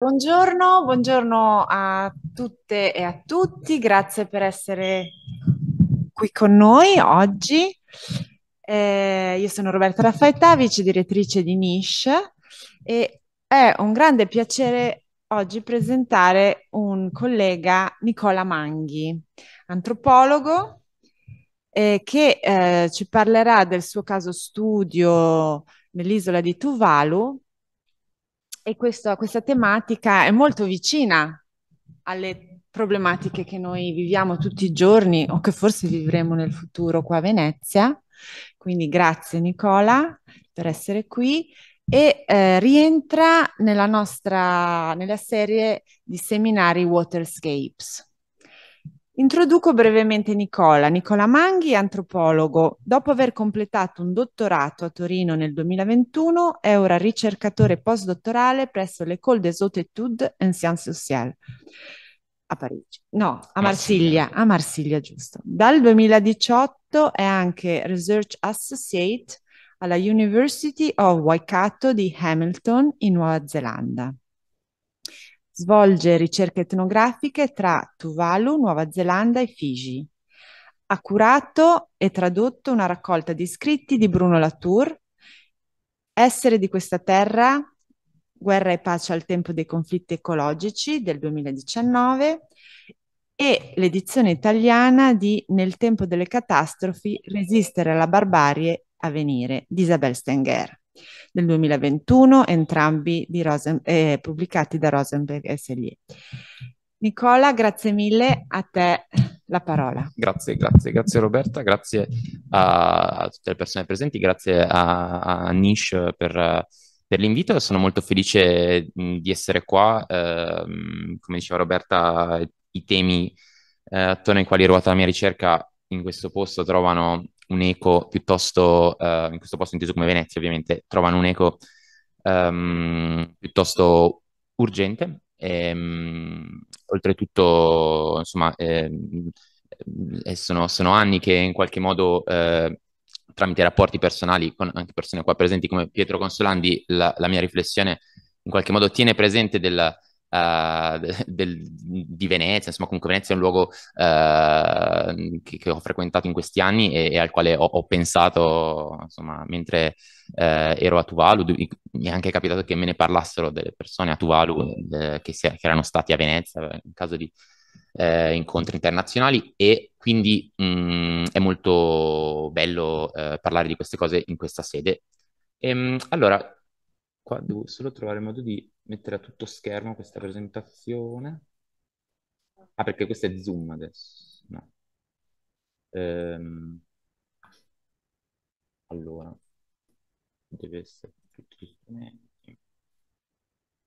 Buongiorno, buongiorno a tutte e a tutti, grazie per essere qui con noi oggi. Eh, io sono Roberta Raffaetta, vice direttrice di Niche e è un grande piacere oggi presentare un collega Nicola Manghi, antropologo, eh, che eh, ci parlerà del suo caso studio nell'isola di Tuvalu e questo, questa tematica è molto vicina alle problematiche che noi viviamo tutti i giorni o che forse vivremo nel futuro qua a Venezia. Quindi grazie Nicola per essere qui e eh, rientra nella nostra nella serie di seminari Waterscapes. Introduco brevemente Nicola. Nicola Manghi, antropologo. Dopo aver completato un dottorato a Torino nel 2021, è ora ricercatore postdottorale presso l'École des Hautes Études en Sciences Sociales a Parigi. No, a Marsiglia, a Marsiglia giusto. Dal 2018 è anche Research Associate alla University of Waikato di Hamilton in Nuova Zelanda. Svolge ricerche etnografiche tra Tuvalu, Nuova Zelanda e Fiji. Ha curato e tradotto una raccolta di scritti di Bruno Latour, Essere di questa terra, Guerra e pace al tempo dei conflitti ecologici del 2019 e l'edizione italiana di Nel tempo delle catastrofi, resistere alla barbarie a venire di Isabel Stenger. Nel 2021 entrambi Rosen, eh, pubblicati da Rosenberg e Sellier. Nicola, grazie mille, a te la parola. Grazie, grazie, grazie Roberta, grazie a, a tutte le persone presenti, grazie a, a Nish per, per, l'invito, sono molto felice di essere qua, eh, come diceva Roberta i temi eh, attorno ai quali ruota la mia ricerca in questo posto trovano un eco piuttosto, uh, in questo posto inteso come Venezia ovviamente, trovano un eco um, piuttosto urgente. E, um, oltretutto, insomma, ehm, eh, sono, sono, anni che in qualche modo, eh, tramite rapporti personali con anche persone qua presenti come Pietro Consolandi, la, la mia riflessione in qualche modo tiene presente della, Uh, del, di Venezia, insomma comunque Venezia è un luogo uh, che, che, ho frequentato in questi anni e, e al quale ho, ho, pensato insomma mentre uh, ero a Tuvalu, mi è anche capitato che me ne parlassero delle persone a Tuvalu de, che, si, che, erano stati a Venezia in caso di incontri internazionali e quindi mh, mm, è molto bello parlare di queste cose in questa sede. E, ehm, mh, allora, qua devo solo trovare modo di mettere a tutto schermo questa presentazione. Ah, perché questo è Zoom adesso. No. Ehm, allora, deve essere tutti strumenti.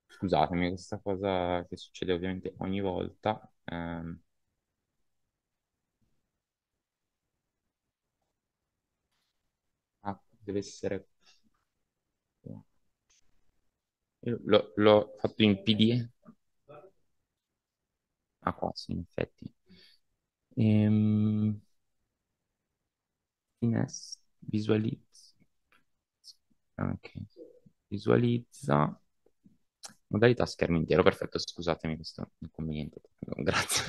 Scusatemi, questa cosa che succede ovviamente ogni volta. Ehm, ah, deve essere L'ho, l'ho fatto in PDF. Ah, qua sì, in effetti. Ehm... Finesse, visualizza. Ah, okay. Visualizza. Modalità schermo intero, perfetto, scusatemi questo inconveniente. Grazie.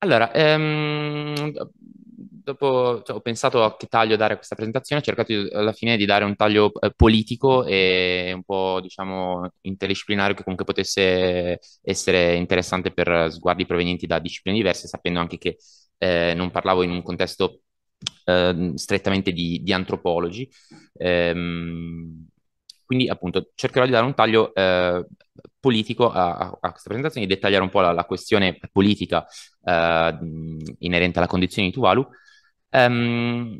allora, ehm, dopo cioè, ho pensato a che taglio dare a questa presentazione, ho cercato di, alla fine di dare un taglio eh, politico e un po', diciamo, interdisciplinare che comunque potesse essere interessante per sguardi provenienti da discipline diverse, sapendo anche che eh, non parlavo in un contesto eh, strettamente di, di antropologi. Ehm, quindi appunto cercherò di dare un taglio eh, politico a, a, questa presentazione, di dettagliare un po' la, la questione politica eh, inerente alla condizione di Tuvalu Um,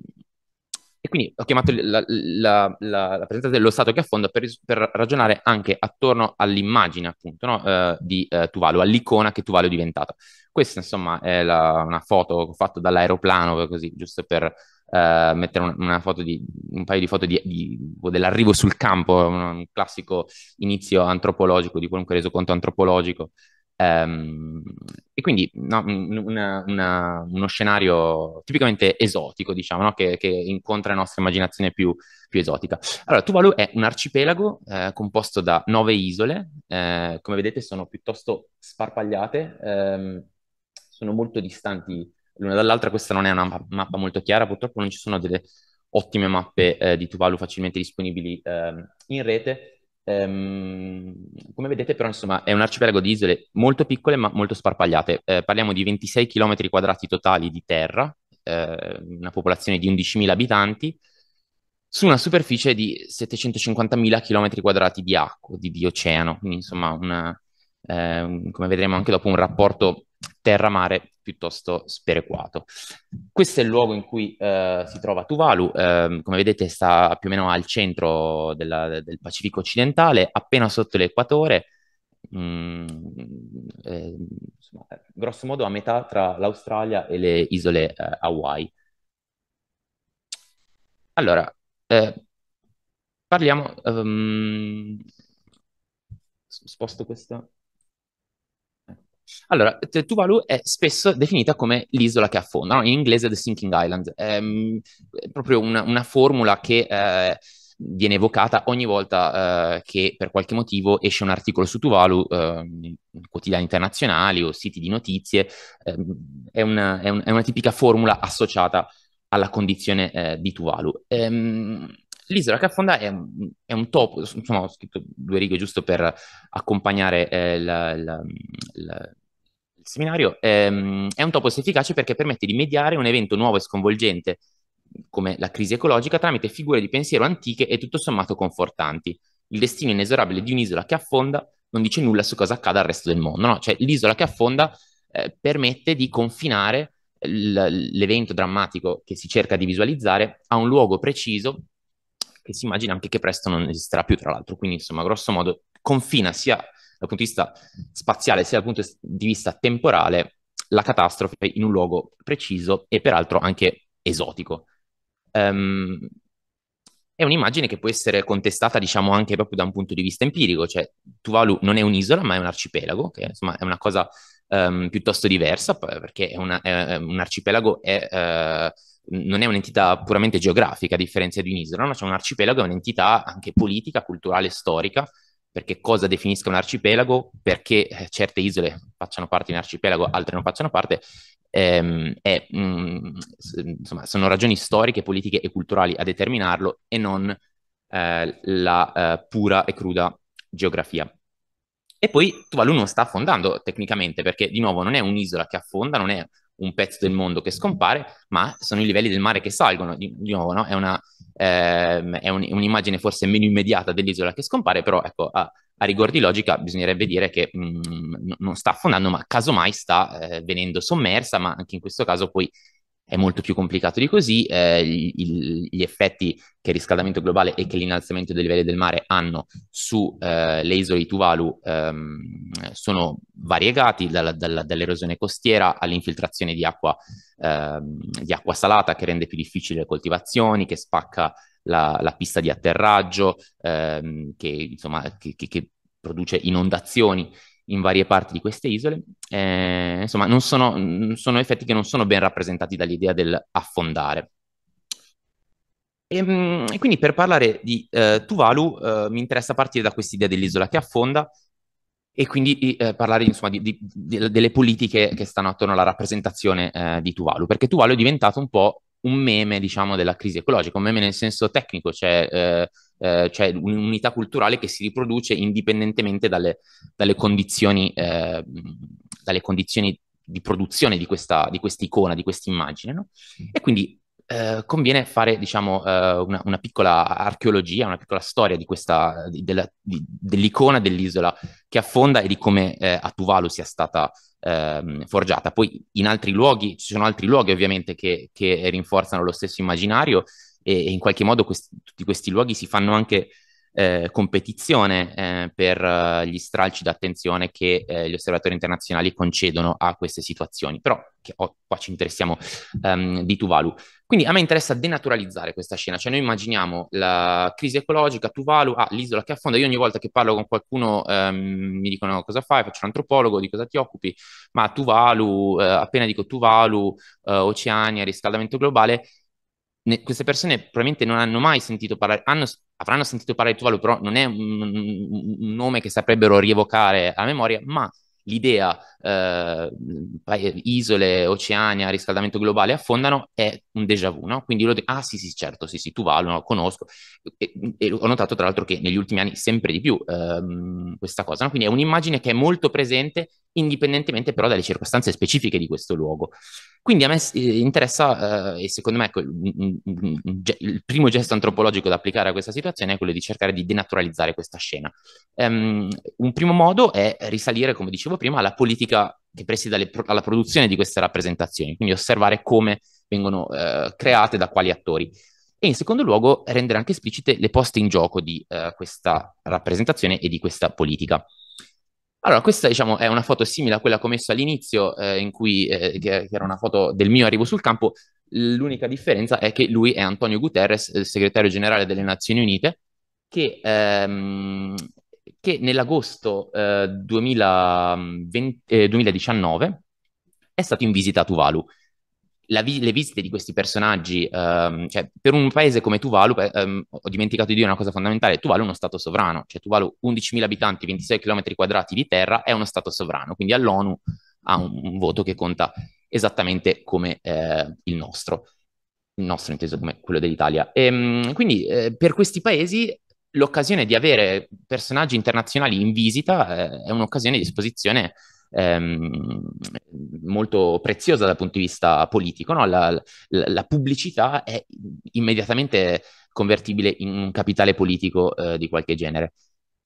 e quindi ho chiamato la, la, la, rappresentante dello Stato che affonda per, per ragionare anche attorno all'immagine, appunto, no? uh, di uh, Tuvalu, all'icona che Tuvalu è diventata. Questa, insomma, è la, una foto che ho fatto dall'aeroplano, così, giusto per uh, mettere un, una foto di, un paio di foto di, di, dell'arrivo sul campo, un, un classico inizio antropologico, di qualunque resoconto antropologico Um, e quindi no, una, una, uno scenario tipicamente esotico, diciamo, no? che, che, incontra la nostra immaginazione più, più esotica. Allora, Tuvalu è un arcipelago eh, composto da nove isole, eh, come vedete sono piuttosto sparpagliate, ehm, sono molto distanti l'una dall'altra, questa non è una mappa molto chiara, purtroppo non ci sono delle ottime mappe eh, di Tuvalu facilmente disponibili ehm, in rete, Ehm, come vedete però insomma è un arcipelago di isole molto piccole ma molto sparpagliate. Eh, parliamo di 26 km quadrati totali di terra, eh, una popolazione di 11.000 abitanti, su una superficie di 750.000 km quadrati di acqua, di, di oceano, quindi insomma una, eh, come vedremo anche dopo un rapporto terra-mare piuttosto sperequato. Questo è il luogo in cui eh, si trova Tuvalu, eh, come vedete sta più o meno al centro della, del Pacifico occidentale, appena sotto l'equatore, mh, mm, eh, insomma, grosso modo a metà tra l'Australia e le isole eh, Hawaii. Allora, eh, parliamo... Um, sposto questa... Allora, Tuvalu è spesso definita come l'isola che affonda, no? in inglese The Sinking Island, è, ehm, è proprio una, una, formula che... Eh, viene evocata ogni volta eh, che per qualche motivo esce un articolo su Tuvalu, eh, in quotidiani internazionali o siti di notizie, eh, è, una, è, un, è, una, tipica formula associata alla condizione eh, di Tuvalu. Ehm, l'isola che affonda è un, è un topo, insomma ho scritto due righe giusto per accompagnare eh, la, la, la, seminario ehm, è un topos efficace perché permette di mediare un evento nuovo e sconvolgente, come la crisi ecologica, tramite figure di pensiero antiche e tutto sommato confortanti. Il destino inesorabile di un'isola che affonda non dice nulla su cosa accada al resto del mondo, no? Cioè l'isola che affonda eh, permette di confinare l- l'evento drammatico che si cerca di visualizzare a un luogo preciso che si immagina anche che presto non esisterà più, tra l'altro. Quindi, insomma, grosso modo, confina sia dal punto di vista spaziale sia dal punto di vista temporale la catastrofe in un luogo preciso e peraltro anche esotico. Um, è un'immagine che può essere contestata, diciamo, anche proprio da un punto di vista empirico, cioè Tuvalu non è un'isola, ma è un arcipelago, che insomma è una cosa um, piuttosto diversa, perché è una, è, un arcipelago è, uh, non è un'entità puramente geografica, a differenza di un'isola, no? cioè un arcipelago è un'entità anche politica, culturale, storica, perché cosa definisca un arcipelago, perché eh, certe isole facciano parte di un arcipelago, altre non facciano parte, ehm, è, mh, mm, insomma, sono ragioni storiche, politiche e culturali a determinarlo e non eh, la eh, pura e cruda geografia. E poi Tuvalu non sta affondando tecnicamente, perché di nuovo non è un'isola che affonda, non è un pezzo del mondo che scompare, ma sono i livelli del mare che salgono. Di, di nuovo, no? è, una, ehm, è un, un'immagine forse meno immediata dell'isola che scompare, però ecco, a, a rigor di logica bisognerebbe dire che mh, mm, non sta affondando, ma casomai sta eh, venendo sommersa, ma anche in questo caso poi è molto più complicato di così, eh, il, gli effetti che il riscaldamento globale e che l'innalzamento dei livelli del mare hanno sulle eh, isole di Tuvalu ehm, sono variegati dalla, dalla, dall'erosione costiera all'infiltrazione di acqua, ehm, di acqua, salata che rende più difficili le coltivazioni, che spacca la, la pista di atterraggio, ehm, che, insomma, che, che, che produce inondazioni in varie parti di queste isole. Eh, insomma, non sono, sono, effetti che non sono ben rappresentati dall'idea dell'affondare. E, ehm, e quindi per parlare di eh, Tuvalu eh, mi interessa partire da quest'idea dell'isola che affonda e quindi eh, parlare insomma, di, di, di, delle politiche che stanno attorno alla rappresentazione eh, di Tuvalu, perché Tuvalu è diventato un po' un meme, diciamo, della crisi ecologica, un meme nel senso tecnico, cioè eh, eh, cioè un'unità culturale che si riproduce indipendentemente dalle, dalle, condizioni, eh, dalle condizioni, di produzione di questa, di icona, di questa immagine. No? E quindi eh, conviene fare diciamo, eh, una, una, piccola archeologia, una piccola storia di questa, di, della, di, dell'icona dell'isola che affonda e di come eh, a Tuvalu sia stata ehm, forgiata. Poi in altri luoghi, ci sono altri luoghi ovviamente che, che rinforzano lo stesso immaginario e, e in qualche modo quest- tutti questi luoghi si fanno anche eh, competizione eh, per uh, gli stralci d'attenzione che eh, gli osservatori internazionali concedono a queste situazioni, però che, oh, qua ci interessiamo um, di Tuvalu. Quindi a me interessa denaturalizzare questa scena, cioè noi immaginiamo la crisi ecologica, Tuvalu, ah, l'isola che affonda, io ogni volta che parlo con qualcuno um, mi dicono cosa fai, faccio un antropologo, di cosa ti occupi, ma Tuvalu, eh, appena dico Tuvalu, eh, Oceania, riscaldamento globale, ne, queste persone probabilmente non hanno mai sentito parlare, hanno, avranno sentito parlare di Tuvalu, però non è un, un, nome che saprebbero rievocare a memoria, ma l'idea eh, isole, oceania, riscaldamento globale affondano è un déjà vu, no? Quindi lo dico, ah sì sì certo, sì sì, Tuvalu, lo conosco. E, e, ho notato tra l'altro che negli ultimi anni sempre di più ehm, questa cosa, no? Quindi è un'immagine che è molto presente indipendentemente però dalle circostanze specifiche di questo luogo. Quindi a me eh, interessa, eh, e secondo me ecco, il primo gesto antropologico da applicare a questa situazione è quello di cercare di denaturalizzare questa scena. Um, un primo modo è risalire, come dicevo prima, alla politica che presida le, alla produzione di queste rappresentazioni, quindi osservare come vengono eh, create da quali attori. E in secondo luogo rendere anche esplicite le poste in gioco di eh, questa rappresentazione e di questa politica. Allora, questa diciamo, è una foto simile a quella che ho messo all'inizio, eh, in cui, eh, che, era una foto del mio arrivo sul campo. L'unica differenza è che lui è Antonio Guterres, il eh, segretario generale delle Nazioni Unite, che, ehm, che nell'agosto eh, 2020, 2019 mm, eh, è stato in visita a Tuvalu vi- le visite di questi personaggi, um, cioè per un paese come Tuvalu, um, ho dimenticato di dire una cosa fondamentale, Tuvalu è uno stato sovrano, cioè Tuvalu 11.000 abitanti, 26 km quadrati di terra, è uno stato sovrano, quindi all'ONU ha un, un voto che conta esattamente come eh, il nostro, il nostro inteso come quello dell'Italia. E, ehm, quindi eh, per questi paesi l'occasione di avere personaggi internazionali in visita eh, è un'occasione di esposizione ehm, molto preziosa dal punto di vista politico. No? La, la, la, pubblicità è immediatamente convertibile in un capitale politico eh, di qualche genere.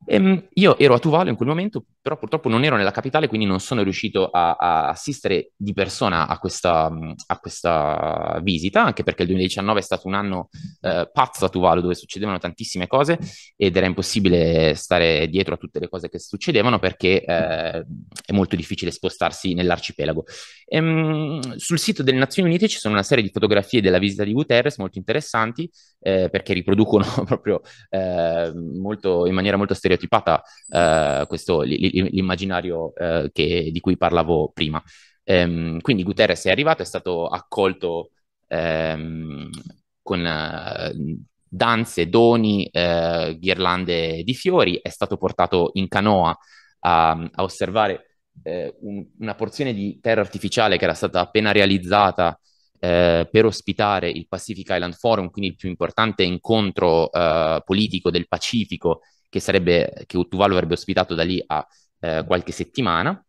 Ehm, io ero a Tuvalu in quel momento, però purtroppo non ero nella capitale, quindi non sono riuscito a, a assistere di persona a questa, mm, a questa, visita, anche perché il 2019 è stato un anno eh, pazzo a Tuvalu, dove succedevano tantissime cose ed era impossibile stare dietro a tutte le cose che succedevano perché eh, è molto difficile spostarsi nell'arcipelago. Ehm, sul sito delle Nazioni Unite ci sono una serie di fotografie della visita di Guterres molto interessanti eh, perché riproducono proprio eh, molto, in maniera molto stereotipata eh, questo, l'immaginario eh, che, di cui parlavo prima. Ehm, quindi Guterres è arrivato, è stato accolto ehm, con eh, danze, doni, eh, ghirlande di fiori, è stato portato in canoa a, a osservare un, una porzione di terra artificiale che era stata appena realizzata eh, per ospitare il Pacific Island Forum, quindi il più importante incontro eh, politico del Pacifico che, sarebbe, che Uttuvalu avrebbe ospitato da lì a eh, qualche settimana.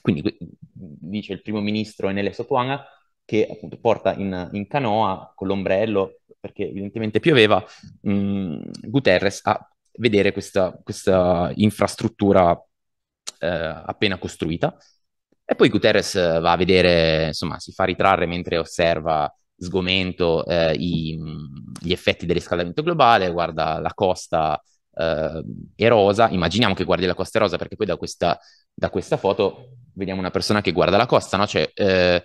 Quindi dice il primo ministro Enele Sotuanga che appunto porta in, in canoa con l'ombrello, perché evidentemente pioveva, mh, mm, Guterres a vedere questa, questa infrastruttura eh, appena costruita e poi Guterres eh, va a vedere, insomma, si fa ritrarre mentre osserva sgomento eh, i, gli effetti del riscaldamento globale, guarda la costa eh, erosa, immaginiamo che guardi la costa erosa perché poi da questa, da questa foto vediamo una persona che guarda la costa, no? Cioè, eh,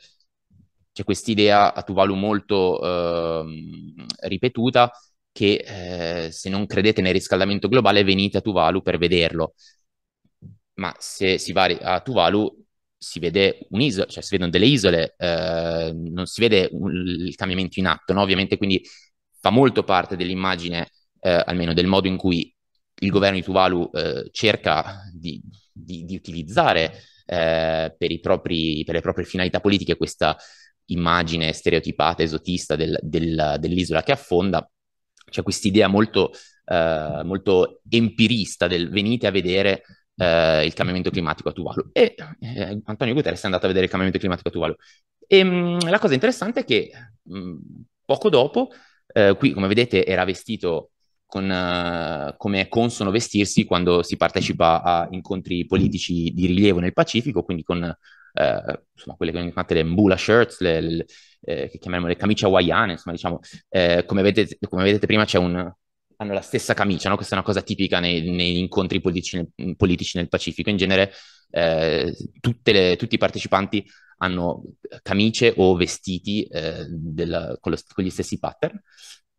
c'è quest'idea a Tuvalu molto eh, ripetuta che eh, se non credete nel riscaldamento globale venite a Tuvalu per vederlo. Ma se si va a Tuvalu si vede un'isola, cioè si vedono delle isole, eh, non si vede un, il cambiamento in atto, no? Ovviamente quindi fa molto parte dell'immagine, eh, almeno del modo in cui il governo di Tuvalu eh, cerca di, di, di utilizzare eh, per, propri, per, le proprie finalità politiche questa immagine stereotipata, esotista del, del, dell'isola che affonda, c'è questa idea molto, eh, molto empirista del venite a vedere eh, il cambiamento climatico a Tuvalu. E eh, Antonio Guterres è andato a vedere il cambiamento climatico a Tuvalu. E ehm, mh, la cosa interessante è che mh, mm, poco dopo, eh, qui come vedete era vestito con, uh, come è consono vestirsi quando si partecipa a incontri politici di rilievo nel Pacifico, quindi con uh, insomma, quelle che chiamate le mbula shirts, le, le, eh, che chiamiamo le camicie hawaiane, insomma diciamo, eh, come, vedete, come vedete prima c'è un, hanno la stessa camicia, no? questa è una cosa tipica nei, negli incontri politici, politici, nel Pacifico, in genere eh, le, tutti i partecipanti hanno camicie o vestiti eh, della, con, lo, con, gli stessi pattern.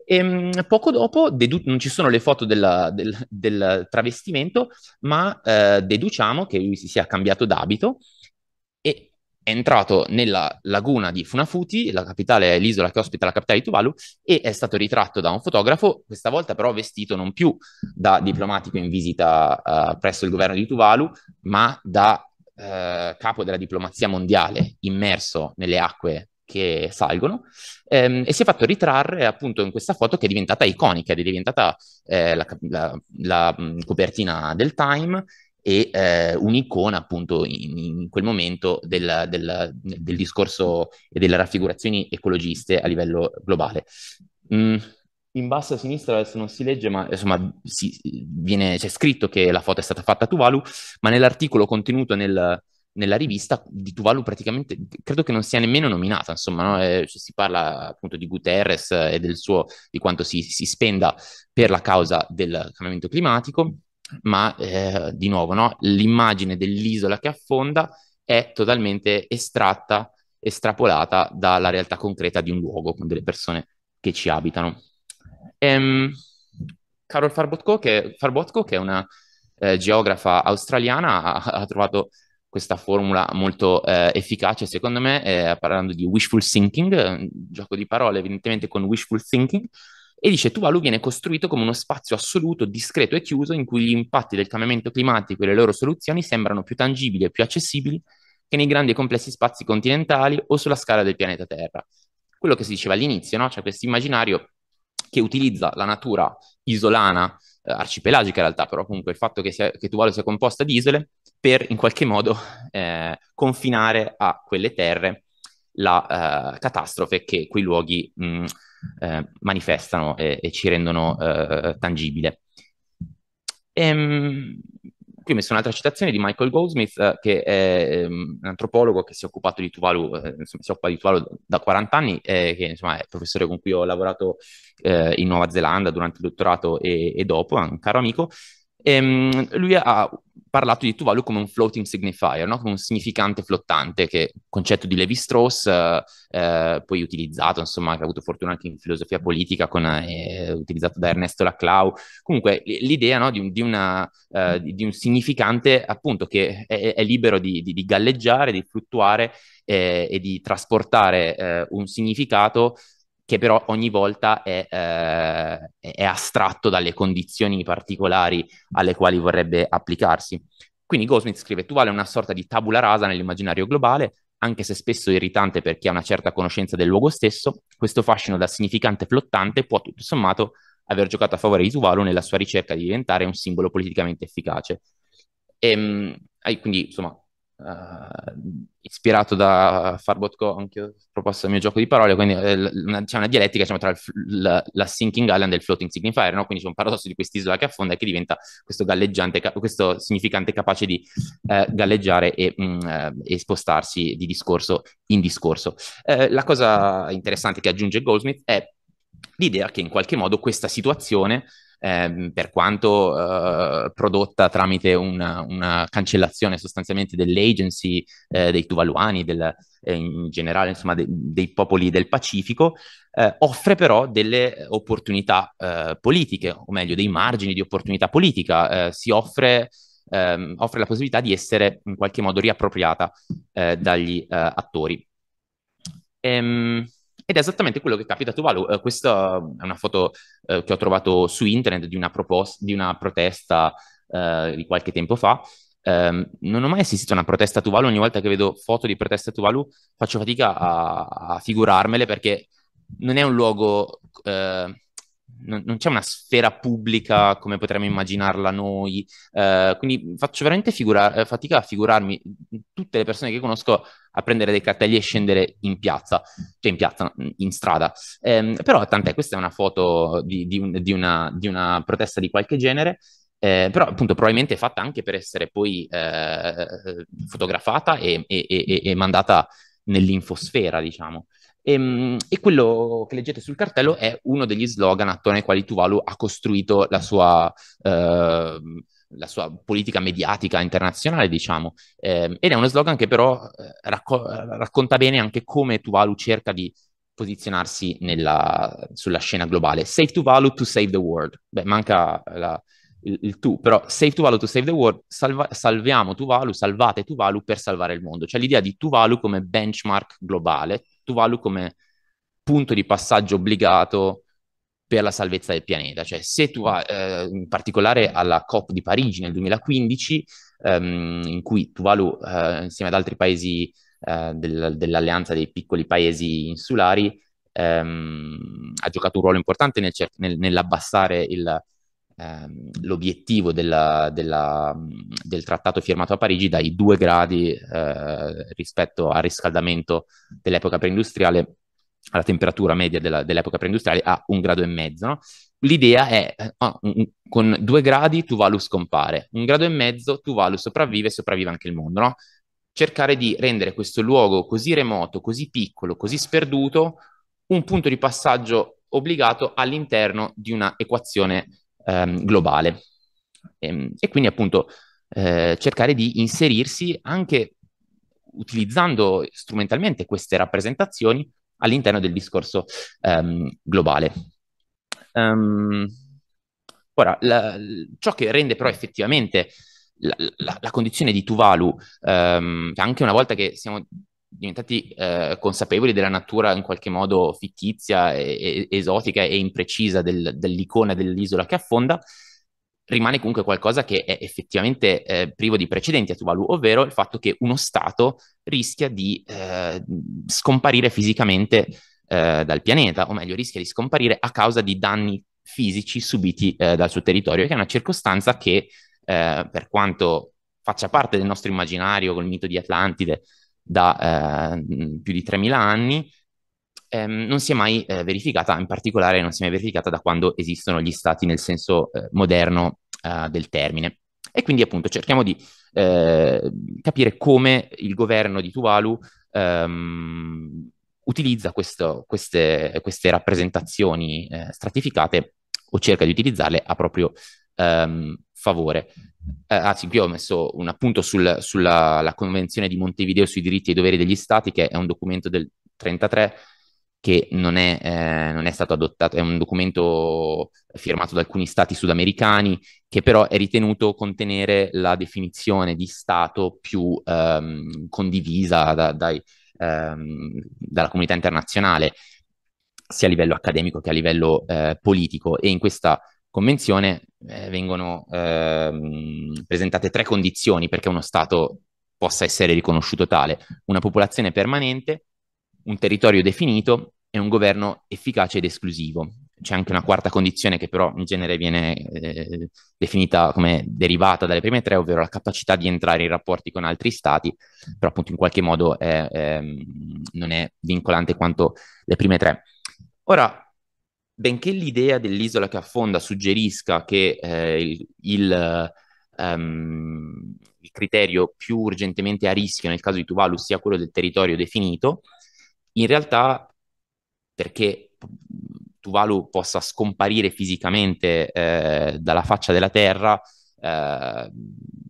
E, poco dopo dedu- non ci sono le foto della, del, del, travestimento, ma eh, deduciamo che lui si sia cambiato d'abito è entrato nella laguna di Funafuti, la capitale, l'isola che ospita la capitale di Tuvalu, e è stato ritratto da un fotografo, questa volta però vestito non più da diplomatico in visita uh, presso il governo di Tuvalu, ma da uh, capo della diplomazia mondiale immerso nelle acque che salgono ehm, e si è fatto ritrarre appunto in questa foto che è diventata iconica, è diventata eh, la, la, la, copertina del Time e eh, un'icona appunto in, in quel momento della, della, del discorso e delle raffigurazioni ecologiste a livello globale. Mm, in basso a sinistra adesso non si legge, ma insomma si, viene, c'è scritto che la foto è stata fatta a Tuvalu, ma nell'articolo contenuto nel, nella rivista di Tuvalu praticamente credo che non sia nemmeno nominata, insomma, no? eh, cioè, si parla appunto di Guterres e del suo, di quanto si, si spenda per la causa del cambiamento climatico ma eh, di nuovo no? l'immagine dell'isola che affonda è totalmente estratta, estrapolata dalla realtà concreta di un luogo con delle persone che ci abitano. Ehm, Carol Farbotko, che, Farbotko, che è una eh, geografa australiana, ha, ha, trovato questa formula molto eh, efficace, secondo me, eh, parlando di wishful thinking, un gioco di parole evidentemente con wishful thinking, e dice Tuvalu viene costruito come uno spazio assoluto, discreto e chiuso in cui gli impatti del cambiamento climatico e le loro soluzioni sembrano più tangibili e più accessibili che nei grandi e complessi spazi continentali o sulla scala del pianeta Terra. Quello che si diceva all'inizio, no? cioè questo immaginario che utilizza la natura isolana, eh, arcipelagica in realtà, però comunque il fatto che, sia, che Tuvalu sia composta di isole, per in qualche modo eh, confinare a quelle terre la eh, catastrofe che quei luoghi mh, eh, manifestano e, e, ci rendono eh, tangibile. Ehm, qui ho messo un'altra citazione di Michael Goldsmith, eh, che è um, un antropologo che si è occupato di Tuvalu, eh, insomma, si occupa di Tuvalu da 40 anni, eh, che insomma, è professore con cui ho lavorato eh, in Nuova Zelanda durante il dottorato e, e dopo, è un caro amico. E, ehm, lui ha parlato di Tuvalu come un floating signifier, no? come un significante flottante, che è un concetto di Levi-Strauss, eh, poi utilizzato, insomma, che ha avuto fortuna anche in filosofia politica, con, eh, utilizzato da Ernesto Laclau. Comunque l'idea no, di, di, una, eh, di, un significante appunto che è, è libero di, di, galleggiare, di fluttuare eh, e di trasportare eh, un significato che però ogni volta è, eh, è, astratto dalle condizioni particolari alle quali vorrebbe applicarsi. Quindi Goldsmith scrive: Tu vale una sorta di tabula rasa nell'immaginario globale, anche se spesso irritante per chi ha una certa conoscenza del luogo stesso, questo fascino da significante flottante può tutto sommato aver giocato a favore di Tuvalu nella sua ricerca di diventare un simbolo politicamente efficace. E, ehm, quindi, insomma, uh, ispirato da Farbot Co. anche io ho proposto il mio gioco di parole, quindi eh, una, c'è una dialettica diciamo, tra il, la, la, sinking island e il floating signifier, no? quindi c'è un paradosso di quest'isola che affonda e che diventa questo, galleggiante, ca- questo significante capace di eh, galleggiare e, mh, mm, eh, e, spostarsi di discorso in discorso. Eh, la cosa interessante che aggiunge Goldsmith è l'idea che in qualche modo questa situazione ehm, per quanto eh, prodotta tramite una, una, cancellazione sostanzialmente dell'agency eh, dei Tuvaluani, del, eh, in generale insomma de, dei popoli del Pacifico, eh, offre però delle opportunità eh, politiche, o meglio dei margini di opportunità politica, eh, si offre ehm, offre la possibilità di essere in qualche modo riappropriata eh, dagli eh, attori. Ehm, ed è esattamente quello che capita a Tuvalu. Uh, questa è una foto uh, che ho trovato su internet di una, proposta, di una protesta uh, di qualche tempo fa. Um, non ho mai assistito a una protesta a Tuvalu, ogni volta che vedo foto di protesta a Tuvalu faccio fatica a, a figurarmele perché non è un luogo eh, non, non, c'è una sfera pubblica come potremmo immaginarla noi, eh, quindi faccio veramente figura- eh, fatica a figurarmi tutte le persone che conosco a prendere dei cartelli e scendere in piazza, cioè in piazza, in strada. Eh, però tant'è, questa è una foto di, di, un, di, una, di una protesta di qualche genere, eh, però appunto probabilmente è fatta anche per essere poi eh, fotografata e, e, e, e, mandata nell'infosfera, diciamo. E, ehm, e, quello che leggete sul cartello è uno degli slogan attorno ai quali Tuvalu ha costruito la sua, eh, la sua politica mediatica internazionale, diciamo. Eh, ed è uno slogan che però eh, racco- eh, racconta bene anche come Tuvalu cerca di posizionarsi nella, sulla scena globale. Save Tuvalu to save the world. Beh, manca la, il, il tu, però save Tuvalu to save the world, salva- salviamo Tuvalu, salvate Tuvalu per salvare il mondo. Cioè l'idea di Tuvalu come benchmark globale, Tuvalu come punto di passaggio obbligato per la salvezza del pianeta. Cioè se tu vai, eh, in particolare alla COP di Parigi nel 2015, ehm, in cui Tuvalu eh, insieme ad altri paesi eh, del, dell'alleanza dei piccoli paesi insulari ehm, ha giocato un ruolo importante nel cer- nel, nell'abbassare il ehm, l'obiettivo della, della, del trattato firmato a Parigi dai due gradi eh, rispetto al riscaldamento dell'epoca preindustriale alla temperatura media della, dell'epoca preindustriale a un grado e mezzo. No? L'idea è ah, con due gradi Tuvalu scompare, un grado e mezzo Tuvalu sopravvive e sopravvive anche il mondo. No? Cercare di rendere questo luogo così remoto, così piccolo, così sperduto, un punto di passaggio obbligato all'interno di una equazione ehm, globale. E, ehm, e, quindi appunto eh, cercare di inserirsi anche utilizzando strumentalmente queste rappresentazioni all'interno del discorso ehm, globale. Um, ora, la, ciò che rende però effettivamente la, la, la condizione di Tuvalu, ehm, anche una volta che siamo diventati eh, consapevoli della natura in qualche modo fittizia, e, e, esotica e imprecisa del, dell'icona dell'isola che affonda, rimane comunque qualcosa che è effettivamente eh, privo di precedenti a Tuvalu, ovvero il fatto che uno Stato rischia di eh, scomparire fisicamente eh, dal pianeta, o meglio rischia di scomparire a causa di danni fisici subiti eh, dal suo territorio, che è una circostanza che, eh, per quanto faccia parte del nostro immaginario col mito di Atlantide, da eh, mm, più di 3.000 anni, ehm, non si è mai eh, verificata, in particolare non si è mai verificata da quando esistono gli stati nel senso eh, moderno eh, del termine. E quindi appunto cerchiamo di eh, capire come il governo di Tuvalu ehm, utilizza questo, queste, queste, rappresentazioni eh, stratificate o cerca di utilizzarle a proprio ehm, favore. Eh, anzi, qui ho messo un appunto sul, sulla Convenzione di Montevideo sui diritti e i doveri degli Stati, che è un documento del 1933 che non è, eh, non è, stato adottato, è un documento firmato da alcuni stati sudamericani che però è ritenuto contenere la definizione di Stato più ehm, condivisa da, dai, ehm, dalla comunità internazionale, sia a livello accademico che a livello eh, politico e in questa convenzione eh, vengono ehm, presentate tre condizioni perché uno Stato possa essere riconosciuto tale, una popolazione permanente, un territorio definito e un governo efficace ed esclusivo. C'è anche una quarta condizione che però in genere viene eh, definita come derivata dalle prime tre, ovvero la capacità di entrare in rapporti con altri stati, però appunto in qualche modo è, è, ehm, non è vincolante quanto le prime tre. Ora, benché l'idea dell'isola che affonda suggerisca che eh, il, il, um, il, criterio più urgentemente a rischio nel caso di Tuvalu sia quello del territorio definito, in realtà perché Tuvalu possa scomparire fisicamente eh, dalla faccia della terra, eh,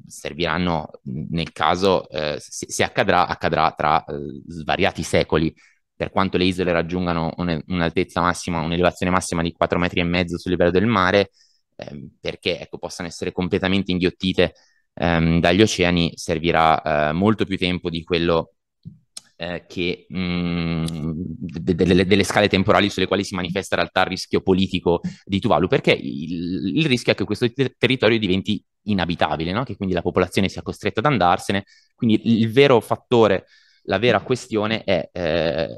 serviranno nel caso, eh, se, se, accadrà, accadrà tra eh, svariati secoli per quanto le isole raggiungano un'altezza massima, un'elevazione massima di 4,5 metri sul livello del mare, ehm, perché ecco, possano essere completamente inghiottite ehm, dagli oceani, servirà eh, molto più tempo di quello eh, che mh, mm, de- de- de- delle scale temporali sulle quali si manifesta in realtà il rischio politico di Tuvalu, perché il, il rischio è che questo ter- territorio diventi inabitabile, no? che quindi la popolazione sia costretta ad andarsene, quindi il vero fattore la vera mm. questione è, eh,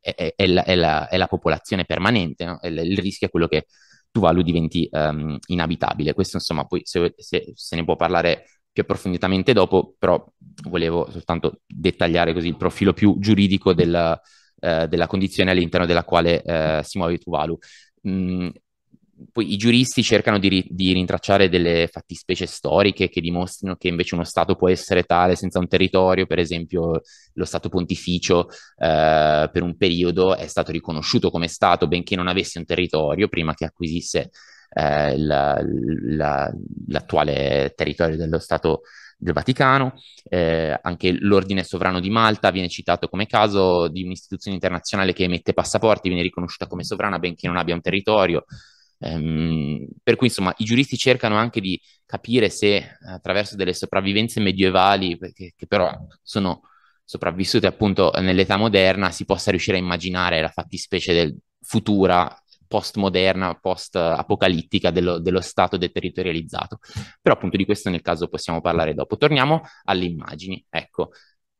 è, è, la, la, è, la, popolazione permanente, no? il, il, rischio è quello che Tuvalu diventi um, inabitabile. Questo insomma poi se, se, se ne può parlare più approfonditamente dopo, però volevo soltanto dettagliare così il profilo più giuridico della, eh, della condizione all'interno della quale eh, si muove Tuvalu. Mm, poi i giuristi cercano di, ri- di, rintracciare delle fattispecie storiche che dimostrino che invece uno Stato può essere tale senza un territorio, per esempio lo Stato pontificio eh, per un periodo è stato riconosciuto come Stato benché non avesse un territorio prima che acquisisse eh, la, la, l'attuale territorio dello Stato del Vaticano, eh, anche l'ordine sovrano di Malta viene citato come caso di un'istituzione internazionale che emette passaporti, viene riconosciuta come sovrana benché non abbia un territorio, Ehm, per cui, insomma, i giuristi cercano anche di capire se attraverso delle sopravvivenze medievali, che, che però sono sopravvissute appunto nell'età moderna, si possa riuscire a immaginare la fattispecie del, futura, postmoderna, post-apocalittica dello, dello, Stato deterritorializzato. Però appunto di questo nel caso possiamo parlare dopo. Torniamo alle immagini. Ecco,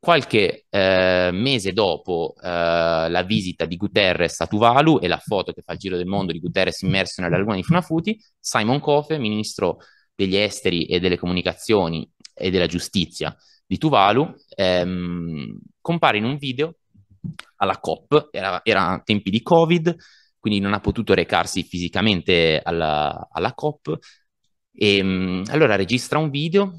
Qualche eh, mese dopo eh, la visita di Guterres a Tuvalu e la foto che fa il giro del mondo di Guterres immerso nella laguna di Funafuti, Simon Kofe, ministro degli esteri e delle comunicazioni e della giustizia di Tuvalu, ehm, compare in un video alla COP, era, era tempi di Covid, quindi non ha potuto recarsi fisicamente alla, alla COP, e ehm, allora registra un video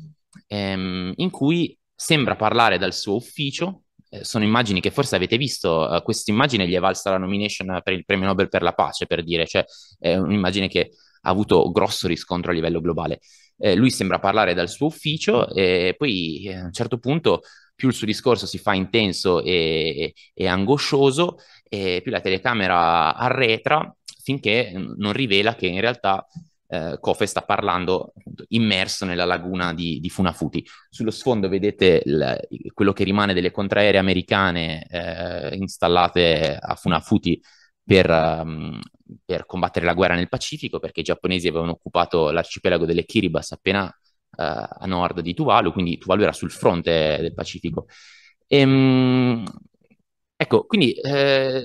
ehm, in cui sembra parlare dal suo ufficio, eh, sono immagini che forse avete visto, eh, questa immagine gli è valsa la nomination per il premio Nobel per la pace, per dire, cioè è un'immagine che ha avuto grosso riscontro a livello globale. Eh, lui sembra parlare dal suo ufficio e poi eh, a un certo punto più il suo discorso si fa intenso e, e, e angoscioso, e più la telecamera arretra finché non rivela che in realtà eh, Kofe sta parlando appunto, immerso nella laguna di, di Funafuti. Sullo sfondo vedete il, quello che rimane delle contraeree americane eh, installate a Funafuti per, um, per, combattere la guerra nel Pacifico, perché i giapponesi avevano occupato l'arcipelago delle Kiribati appena uh, a nord di Tuvalu, quindi Tuvalu era sul fronte del Pacifico. E, um, ecco, quindi eh,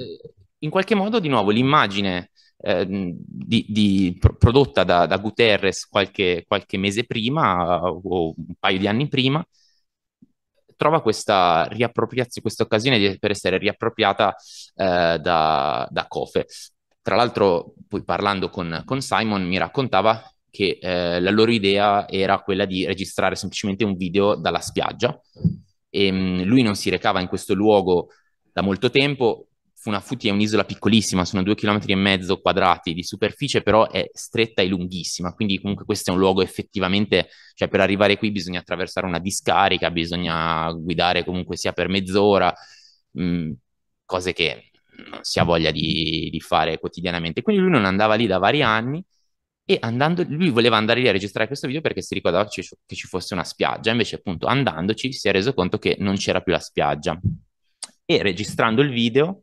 in qualche modo di nuovo l'immagine Ehm, di, di, prodotta da, da Guterres qualche, qualche, mese prima o un paio di anni prima, trova questa, questa occasione di, per essere riappropriata eh, da, da Cofe. Tra l'altro, poi parlando con, con Simon, mi raccontava che eh, la loro idea era quella di registrare semplicemente un video dalla spiaggia. E, ehm, lui non si recava in questo luogo da molto tempo, Funafuti è un'isola piccolissima, sono due chilometri e mezzo quadrati di superficie, però è stretta e lunghissima, quindi comunque questo è un luogo effettivamente, cioè per arrivare qui bisogna attraversare una discarica, bisogna guidare comunque sia per mezz'ora, mh, mm, cose che non si ha voglia di, di fare quotidianamente. Quindi lui non andava lì da vari anni e andando, lui voleva andare lì a registrare questo video perché si ricordava che ci, che ci fosse una spiaggia, invece appunto andandoci si è reso conto che non c'era più la spiaggia. E registrando il video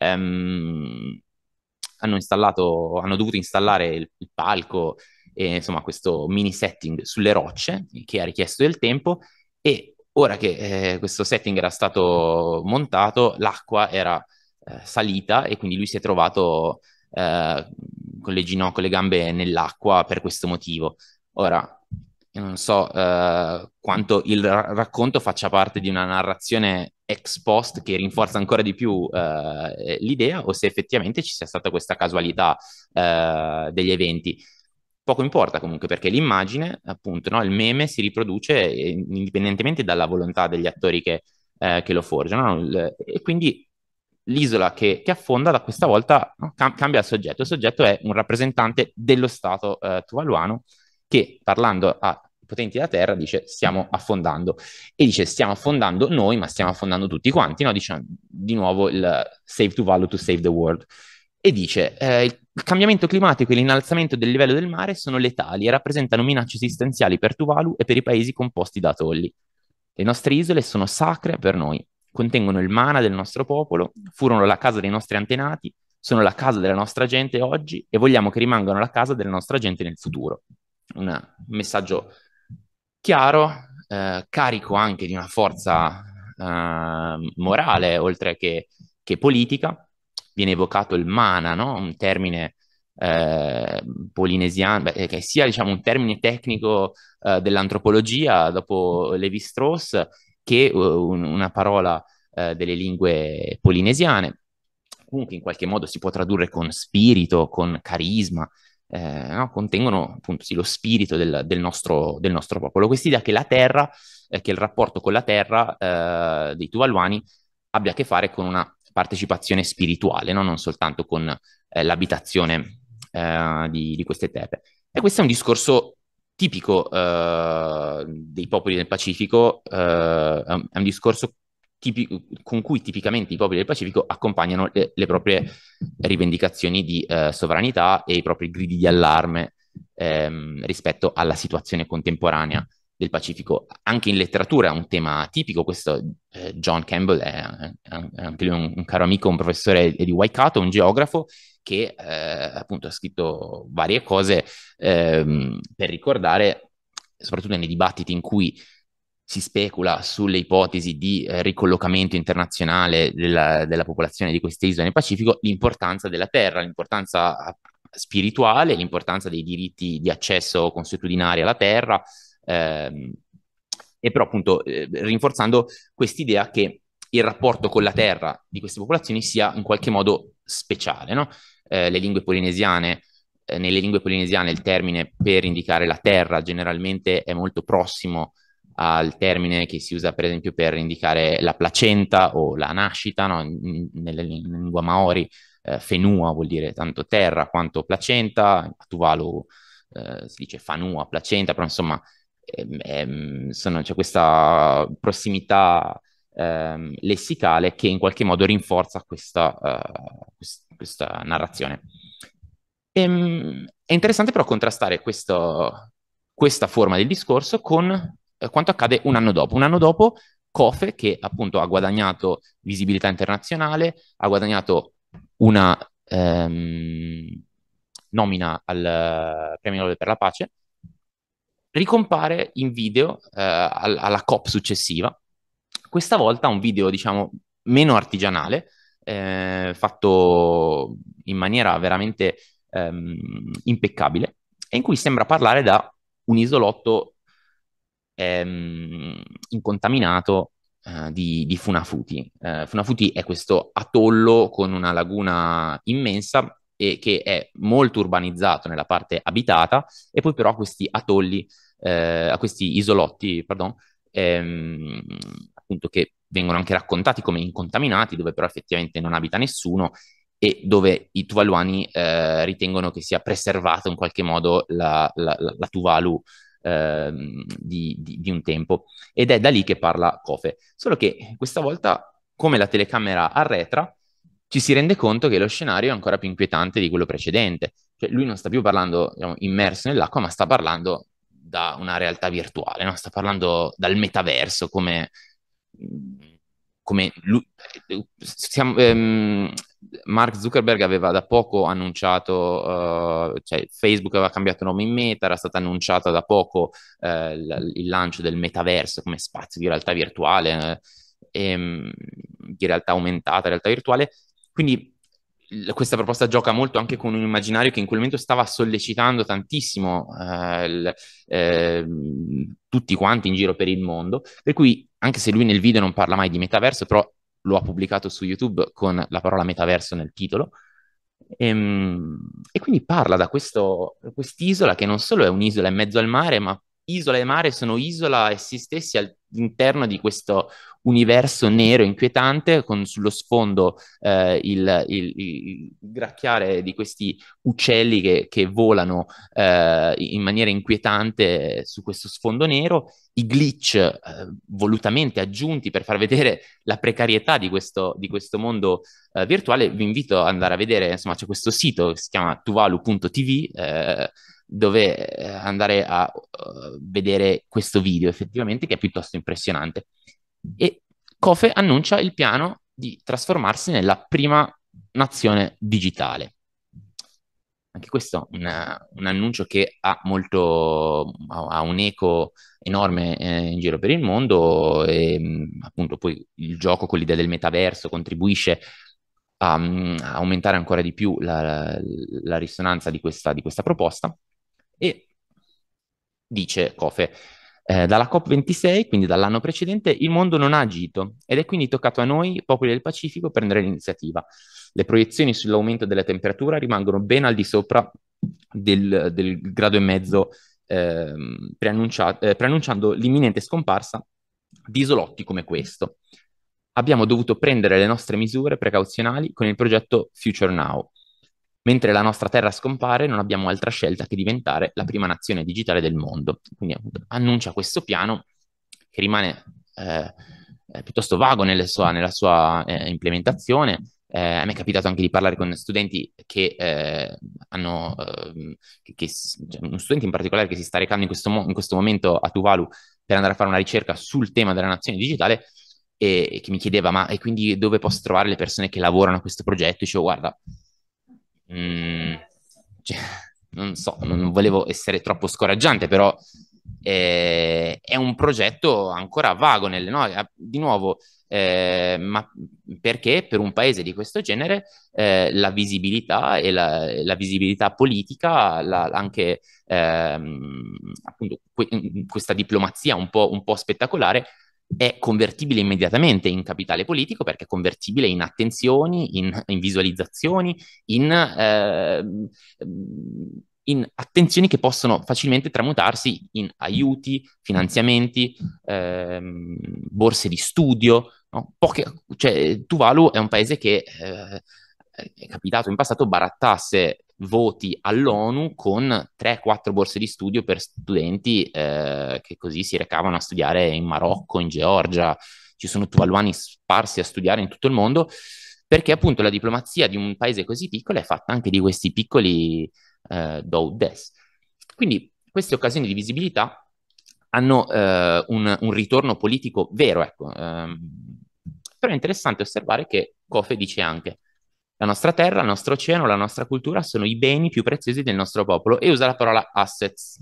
ehm, hanno, hanno dovuto installare il, il palco e insomma questo mini setting sulle rocce che ha richiesto del tempo e ora che eh, questo setting era stato montato l'acqua era eh, salita e quindi lui si è trovato eh, con le ginocchia, le gambe nell'acqua per questo motivo. Ora, non so eh, quanto il r- racconto faccia parte di una narrazione ex post che rinforza ancora di più eh, l'idea o se effettivamente ci sia stata questa casualità eh, degli eventi. Poco importa comunque perché l'immagine, appunto, no, il meme si riproduce eh, indipendentemente dalla volontà degli attori che, eh, che lo forgiano. No? E quindi l'isola che, che affonda da questa volta no, cam- cambia il soggetto. Il soggetto è un rappresentante dello Stato eh, tuvaluano che parlando a potenti della terra dice stiamo affondando e dice stiamo affondando noi ma stiamo affondando tutti quanti no? dice di nuovo il save to value to save the world e dice eh, il cambiamento climatico e l'innalzamento del livello del mare sono letali e rappresentano minacce esistenziali per Tuvalu e per i paesi composti da atolli le nostre isole sono sacre per noi contengono il mana del nostro popolo furono la casa dei nostri antenati sono la casa della nostra gente oggi e vogliamo che rimangano la casa della nostra gente nel futuro un messaggio chiaro, eh, carico anche di una forza eh, morale oltre che, che, politica. Viene evocato il mana, no? un termine eh, polinesiano, beh, che sia diciamo, un termine tecnico eh, dell'antropologia dopo Levi Strauss che eh, un, una parola eh, delle lingue polinesiane. Comunque in qualche modo si può tradurre con spirito, con carisma, eh, no? contengono appunto sì, lo spirito del, del, nostro, del nostro, popolo. Quest'idea che la terra, eh, che il rapporto con la terra eh, dei Tuvaluani abbia a che fare con una partecipazione spirituale, no? non soltanto con eh, l'abitazione eh, di, di, queste terre. E questo è un discorso tipico eh, dei popoli del Pacifico, è un, è un discorso tipi- con cui tipicamente i popoli del Pacifico accompagnano le, le proprie rivendicazioni di eh, sovranità e i propri gridi di allarme ehm, rispetto alla situazione contemporanea del Pacifico. Anche in letteratura è un tema tipico, questo eh, John Campbell è, è anche lui un, un, caro amico, un professore di Waikato, un geografo che eh, appunto ha scritto varie cose ehm, per ricordare, soprattutto nei dibattiti in cui si specula sulle ipotesi di eh, ricollocamento internazionale della, della, popolazione di queste isole nel Pacifico, l'importanza della terra, l'importanza eh, spirituale, l'importanza dei diritti di accesso consuetudinari alla terra, ehm, e però appunto eh, rinforzando quest'idea che il rapporto con la terra di queste popolazioni sia in qualche modo speciale. No? Eh, le lingue polinesiane eh, nelle lingue polinesiane il termine per indicare la terra generalmente è molto prossimo al termine che si usa per esempio per indicare la placenta o la nascita, no? nella lingua maori eh, fenua vuol dire tanto terra quanto placenta, a Tuvalu eh, si dice fanua, placenta, però insomma ehm, ehm, sono, c'è questa prossimità ehm, lessicale che in qualche modo rinforza questa, uh, questa narrazione. Ehm, è interessante però contrastare questo, questa forma del discorso con eh, quanto accade un anno dopo. Un anno dopo Cofe, che appunto ha guadagnato visibilità internazionale, ha guadagnato una ehm, nomina al eh, Premio Nobel per la pace, ricompare in video eh, alla COP successiva, questa volta un video diciamo meno artigianale, eh, fatto in maniera veramente ehm, impeccabile, e in cui sembra parlare da un isolotto ehm, incontaminato eh, di, di, Funafuti. Eh, Funafuti è questo atollo con una laguna immensa e che è molto urbanizzato nella parte abitata e poi però a questi atolli, eh, a questi isolotti, pardon, ehm, appunto che vengono anche raccontati come incontaminati, dove però effettivamente non abita nessuno e dove i tuvaluani eh, ritengono che sia preservato in qualche modo la, la, la, la Tuvalu ehm, di, di, di un tempo. Ed è da lì che parla Kofe. Solo che questa volta, come la telecamera arretra, ci si rende conto che lo scenario è ancora più inquietante di quello precedente. Cioè, lui non sta più parlando diciamo, immerso nell'acqua, ma sta parlando da una realtà virtuale, no? sta parlando dal metaverso, come, come lui, siamo, ehm, Mark Zuckerberg aveva da poco annunciato, uh, cioè Facebook aveva cambiato nome in Meta, era stato annunciato da poco uh, eh, l- il lancio del metaverso come spazio di realtà virtuale, e, eh, um, ehm, di realtà aumentata, realtà virtuale. Quindi l- questa proposta gioca molto anche con un immaginario che in quel momento stava sollecitando tantissimo uh, l- ehm, tutti quanti in giro per il mondo, per cui anche se lui nel video non parla mai di metaverso, però lo ha pubblicato su YouTube con la parola metaverso nel titolo. E, ehm, e quindi parla da questo, quest'isola che non solo è un'isola in mezzo al mare, ma isola e mare sono isola essi stessi al all'interno di questo universo nero inquietante con sullo sfondo eh, il, il, il, gracchiare di questi uccelli che, che volano eh, in maniera inquietante su questo sfondo nero, i glitch eh, volutamente aggiunti per far vedere la precarietà di questo, di questo mondo eh, virtuale, vi invito ad andare a vedere, insomma c'è questo sito che si chiama tuvalu.tv eh, dove eh, andare a uh, vedere questo video effettivamente che è piuttosto impressionante. E Kofe annuncia il piano di trasformarsi nella prima nazione digitale. Anche questo è un, un annuncio che ha, molto, ha un eco enorme eh, in giro per il mondo e mm, appunto poi il gioco con l'idea del metaverso contribuisce a, mm, a aumentare ancora di più la, la, la risonanza di questa, di questa proposta e dice Kofe eh, dalla COP26, quindi dall'anno precedente, il mondo non ha agito ed è quindi toccato a noi, popoli del Pacifico, prendere l'iniziativa. Le proiezioni sull'aumento della temperatura rimangono ben al di sopra del, del grado e mezzo, eh, preannuncia- eh, preannunciando l'imminente scomparsa di isolotti come questo. Abbiamo dovuto prendere le nostre misure precauzionali con il progetto Future Now, Mentre la nostra terra scompare, non abbiamo altra scelta che diventare la prima nazione digitale del mondo. Quindi annuncia questo piano che rimane eh, eh piuttosto vago sua, nella sua eh, implementazione. Eh, a me è capitato anche di parlare con studenti che eh, hanno, ehm, che, che, cioè, un studente in particolare che si sta recando in questo, mo- in questo, momento a Tuvalu per andare a fare una ricerca sul tema della nazione digitale e, e che mi chiedeva ma e quindi dove posso trovare le persone che lavorano a questo progetto? Dicevo guarda, mh, mm, cioè, non so, non volevo essere troppo scoraggiante, però eh, è un progetto ancora vago nelle no? Eh, di nuovo, eh, ma perché per un paese di questo genere eh, la visibilità e la, la visibilità politica, la, anche ehm, appunto que- questa diplomazia un po', un po' spettacolare è convertibile immediatamente in capitale politico perché è convertibile in attenzioni, in, in visualizzazioni, in, eh, in, attenzioni che possono facilmente tramutarsi in aiuti, finanziamenti, eh, borse di studio. No? Poche, cioè, Tuvalu è un paese che... Eh, è capitato in passato barattasse voti all'ONU con 3-4 borse di studio per studenti eh, che così si recavano a studiare in Marocco, in Georgia, ci sono tuvaluani sparsi a studiare in tutto il mondo, perché appunto la diplomazia di un paese così piccolo è fatta anche di questi piccoli eh, do-des. Quindi queste occasioni di visibilità hanno eh, un, un, ritorno politico vero, ecco. Eh, però è interessante osservare che Kofe dice anche la nostra terra, il nostro oceano, la nostra cultura sono i beni più preziosi del nostro popolo e usa la parola assets.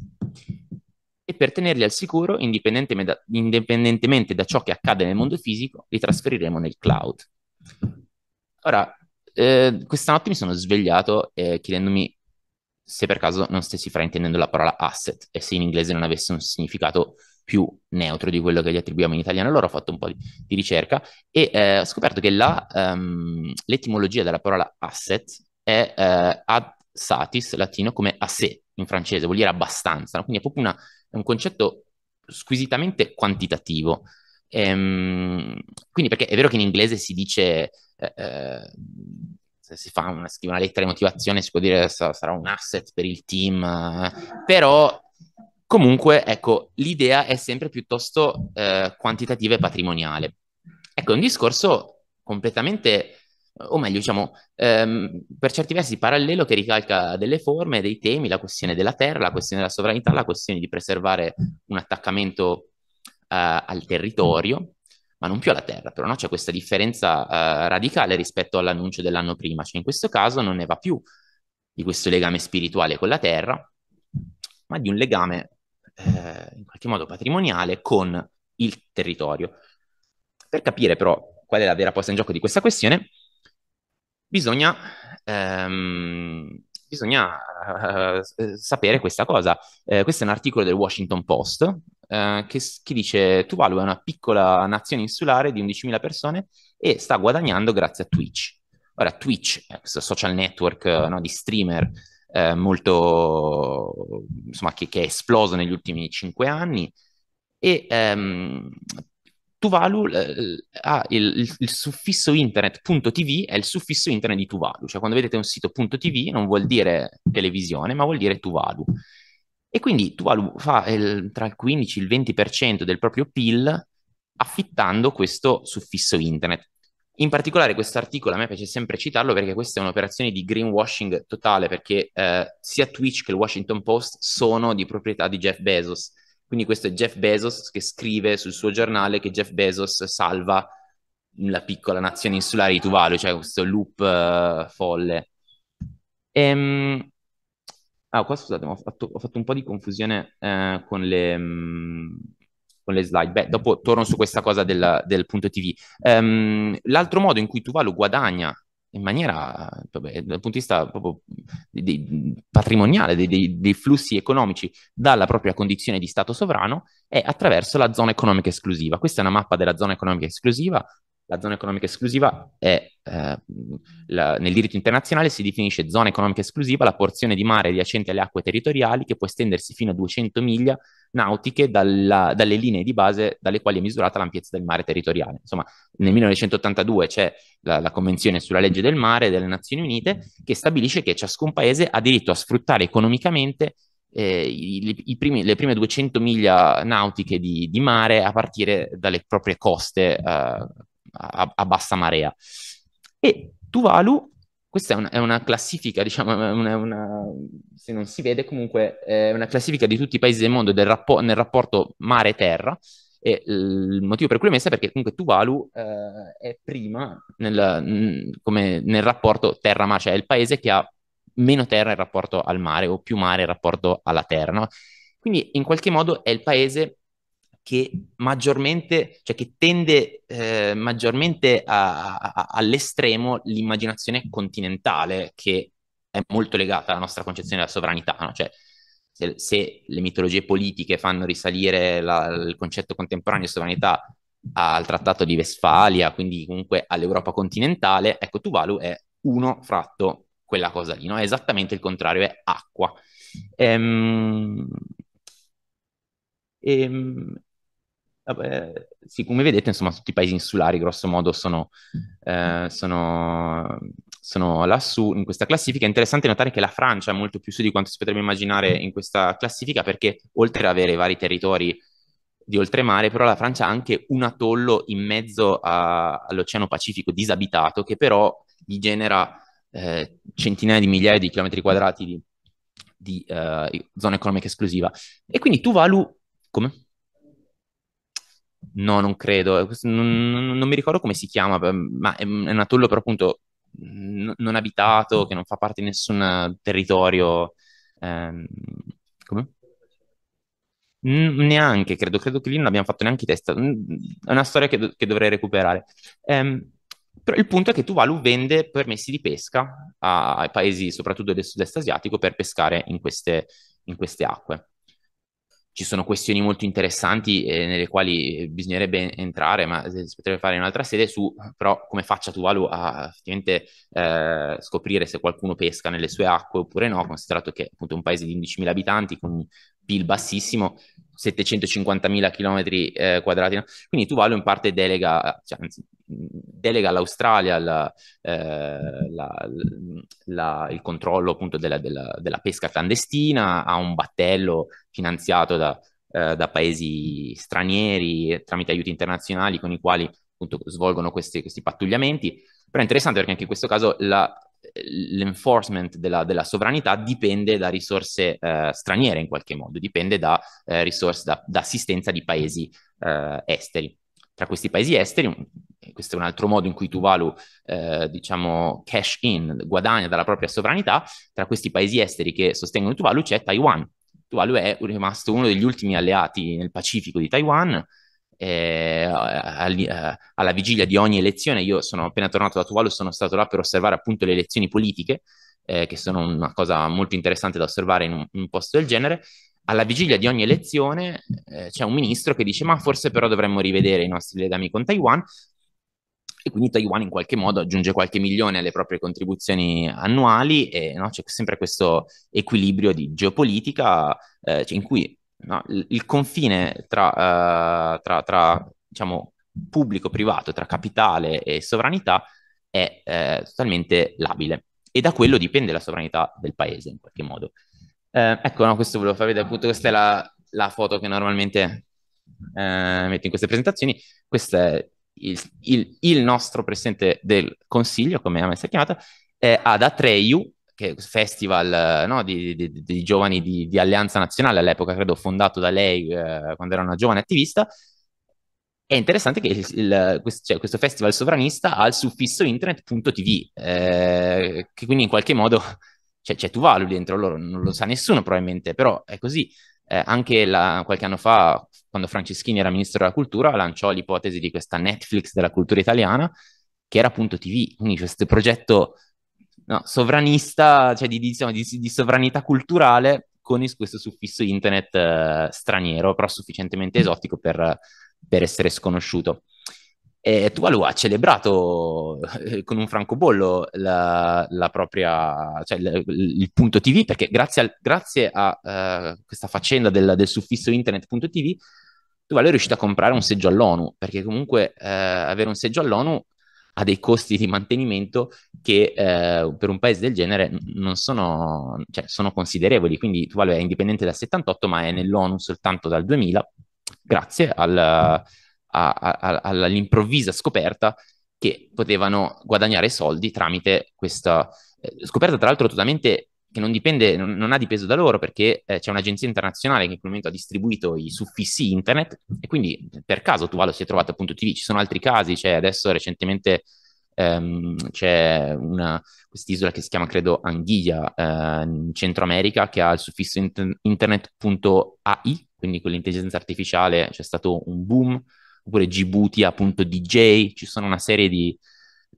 E per tenerli al sicuro, indipendentemente da, indipendentemente da ciò che accade nel mondo fisico, li trasferiremo nel cloud. Ora, eh, questa notte mi sono svegliato eh, chiedendomi se per caso non stessi fraintendendo la parola asset e se in inglese non avesse un significato più neutro di quello che gli attribuiamo in italiano. Allora ho fatto un po' di, di ricerca e eh, ho scoperto che la, um, l'etimologia della parola asset è eh, ad satis, latino, come a sé in francese, vuol dire abbastanza. No? Quindi è proprio una, è un concetto squisitamente quantitativo. Ehm, quindi perché è vero che in inglese si dice... Eh, eh se si fa una, scrive una lettera di motivazione si può dire sarà un asset per il team, eh, però Comunque, ecco, l'idea è sempre piuttosto eh, quantitativa e patrimoniale. Ecco, è un discorso completamente, o meglio, diciamo, ehm, per certi versi parallelo che ricalca delle forme, dei temi, la questione della terra, la questione della sovranità, la questione di preservare un attaccamento eh, al territorio, ma non più alla terra, però no? c'è questa differenza eh, radicale rispetto all'annuncio dell'anno prima, cioè in questo caso non ne va più di questo legame spirituale con la terra, ma di un legame eh, in qualche modo patrimoniale con il territorio. Per capire però qual è la vera posta in gioco di questa questione, bisogna, ehm, bisogna eh, sapere questa cosa. Eh, questo è un articolo del Washington Post eh, che, che dice Tuvalu è una piccola nazione insulare di 11.000 persone e sta guadagnando grazie a Twitch. Ora, Twitch, questo social network no, di streamer eh, molto, insomma, che, che, è esploso negli ultimi cinque anni. E ehm, Tuvalu eh, ha il, il, il, suffisso internet.tv è il suffisso internet di Tuvalu, cioè quando vedete un sito.tv non vuol dire televisione, ma vuol dire Tuvalu. E quindi Tuvalu fa il, tra il 15 e il 20% del proprio PIL affittando questo suffisso internet in particolare questo articolo a me piace sempre citarlo perché questa è un'operazione di greenwashing totale perché eh, sia Twitch che il Washington Post sono di proprietà di Jeff Bezos. Quindi questo è Jeff Bezos che scrive sul suo giornale che Jeff Bezos salva la piccola nazione insulare di Tuvalu, cioè questo loop uh, folle. Ehm... Ah, qua scusate, ho fatto, ho fatto, un po' di confusione eh, con le... Mh mm, con le slide. Beh, dopo torno su questa cosa del, del punto TV. Um, ehm, l'altro modo in cui Tuvalu guadagna in maniera, vabbè, dal punto di vista proprio di, di, patrimoniale, di, dei flussi economici dalla propria condizione di Stato sovrano, è attraverso la zona economica esclusiva. Questa è una mappa della zona economica esclusiva la zona economica esclusiva è, eh, la, nel diritto internazionale si definisce zona economica esclusiva la porzione di mare adiacente alle acque territoriali che può estendersi fino a 200 miglia nautiche dalla, dalle linee di base dalle quali è misurata l'ampiezza del mare territoriale. Insomma, nel 1982 c'è la, la Convenzione sulla legge del mare delle Nazioni Unite che stabilisce che ciascun paese ha diritto a sfruttare economicamente eh, i, i primi, le prime 200 miglia nautiche di, di, mare a partire dalle proprie coste eh, a, a bassa marea. E Tuvalu questa è una, è una, classifica, diciamo, una, una, se non si vede comunque, è una classifica di tutti i paesi del mondo del rappo- nel rapporto mare-terra. E il motivo per cui l'ho messa è perché comunque Tuvalu eh, è prima nel, nel rapporto terra-mare, cioè è il paese che ha meno terra in rapporto al mare o più mare in rapporto alla terra. No? Quindi in qualche modo è il paese che maggiormente, cioè che tende eh, maggiormente a, a, all'estremo l'immaginazione continentale, che è molto legata alla nostra concezione della sovranità, no? cioè, se, se, le mitologie politiche fanno risalire la, il concetto contemporaneo di sovranità al trattato di Westfalia, quindi comunque all'Europa continentale, ecco Tuvalu è uno fratto quella cosa lì, no? È esattamente il contrario, è acqua. ehm, ehm sì, come vedete, insomma, tutti i paesi insulari, grosso modo, sono, mm. eh, sono, sono, lassù in questa classifica. È interessante notare che la Francia è molto più su di quanto si potrebbe immaginare in questa classifica, perché oltre ad avere vari territori di oltremare, però la Francia ha anche un atollo in mezzo a, all'Oceano Pacifico disabitato, che però gli genera eh, centinaia di migliaia di chilometri quadrati di, di eh, zona economica esclusiva. E quindi Tuvalu... Come? No, non credo, eh, mm. non, non mi ricordo come si chiama, ma è un atollo però appunto non abitato, mm. che non fa parte di nessun territorio. ehm, come? Neanche, credo, credo che lì non abbiamo fatto neanche i test. È una storia che, do- che dovrei recuperare. Ehm, però il punto è che Tuvalu vende permessi di pesca ai paesi, soprattutto del sud-est asiatico, per pescare in queste, in queste acque ci sono questioni molto interessanti eh, nelle quali eh, bisognerebbe entrare, ma eh, si potrebbe fare in un'altra sede, su ah. però come faccia Tuvalu a effettivamente eh, scoprire se qualcuno pesca nelle sue acque oppure no, considerato che appunto è un paese di 11.000 abitanti con un PIL bassissimo, 750.000 km eh, quadrati. Quindi Tuvalu in parte delega, cioè, anzi, delega all'Australia la, eh, la, la, il controllo appunto della, della, della, pesca clandestina, ha un battello finanziato da, eh, da paesi stranieri tramite aiuti internazionali con i quali appunto svolgono questi, questi pattugliamenti. Però è interessante perché anche in questo caso la, l'enforcement della, della, sovranità dipende da risorse eh, straniere in qualche modo, dipende da eh, risorse, da, da, assistenza di paesi eh, esteri. Tra questi paesi esteri, un, questo è un altro modo in cui Tuvalu, eh, diciamo, cash in, guadagna dalla propria sovranità, tra questi paesi esteri che sostengono Tuvalu c'è Taiwan, l'UE è rimasto uno degli ultimi alleati nel Pacifico di Taiwan. Eh, eh, alla vigilia di ogni elezione, io sono appena tornato da Tuvalu, sono stato là per osservare appunto le elezioni politiche, eh, che sono una cosa molto interessante da osservare in un, in un posto del genere. Alla vigilia di ogni elezione eh, c'è un ministro che dice: Ma forse però dovremmo rivedere i nostri legami con Taiwan, e quindi Taiwan in qualche modo aggiunge qualche milione alle proprie contribuzioni annuali e no, c'è sempre questo equilibrio di geopolitica eh, cioè in cui no, il confine tra, eh, tra, tra diciamo, pubblico-privato, tra capitale e sovranità è eh, totalmente labile e da quello dipende la sovranità del paese in qualche modo. Eh, ecco, no, questo volevo far vedere, appunto questa è la, la foto che normalmente eh, metto in queste presentazioni, questa è il, il, il nostro presidente del consiglio, come a me si è chiamato, eh, ad Atreiu, che è un festival eh, no, di, di, di, di, giovani di, Alleanza Nazionale, all'epoca credo fondato da lei eh, quando era una giovane attivista. È interessante che il, il, questo, cioè, questo, festival sovranista ha il suffisso internet.tv, eh, che quindi in qualche modo cioè, cioè, tu valui dentro, loro non lo sa nessuno probabilmente, però è così. Eh, anche la, qualche anno fa, quando Franceschini era ministro della cultura, lanciò l'ipotesi di questa Netflix della cultura italiana, che era appunto TV, quindi questo progetto no, sovranista, cioè di, diciamo, di, di, sovranità culturale con questo suffisso internet eh, straniero, però sufficientemente esotico per, per essere sconosciuto. E Tuvalu ha celebrato eh, con un francobollo la, la propria, cioè il, il punto TV, perché grazie, al, grazie a uh, questa faccenda del, del suffisso internet.tv, Tuvalu è riuscito a comprare un seggio all'ONU, perché comunque uh, avere un seggio all'ONU ha dei costi di mantenimento che uh, per un paese del genere non sono, cioè, sono considerevoli. Quindi Tuvalu è indipendente dal 78, ma è nell'ONU soltanto dal 2000, grazie al a, a, all'improvvisa scoperta che potevano guadagnare soldi tramite questa eh, scoperta, tra l'altro totalmente che non dipende, non, non ha dipeso da loro perché eh, c'è un'agenzia internazionale che in quel momento ha distribuito i suffissi internet e quindi eh, per caso Tuvalu si è trovato appunto TV, ci sono altri casi, c'è cioè adesso recentemente ehm, c'è una, quest'isola che si chiama credo Anghiglia eh, in Centro America che ha il suffisso inter- internet.ai, quindi con l'intelligenza artificiale c'è stato un boom oppure Djibouti Djibouti.dj, ci sono una serie di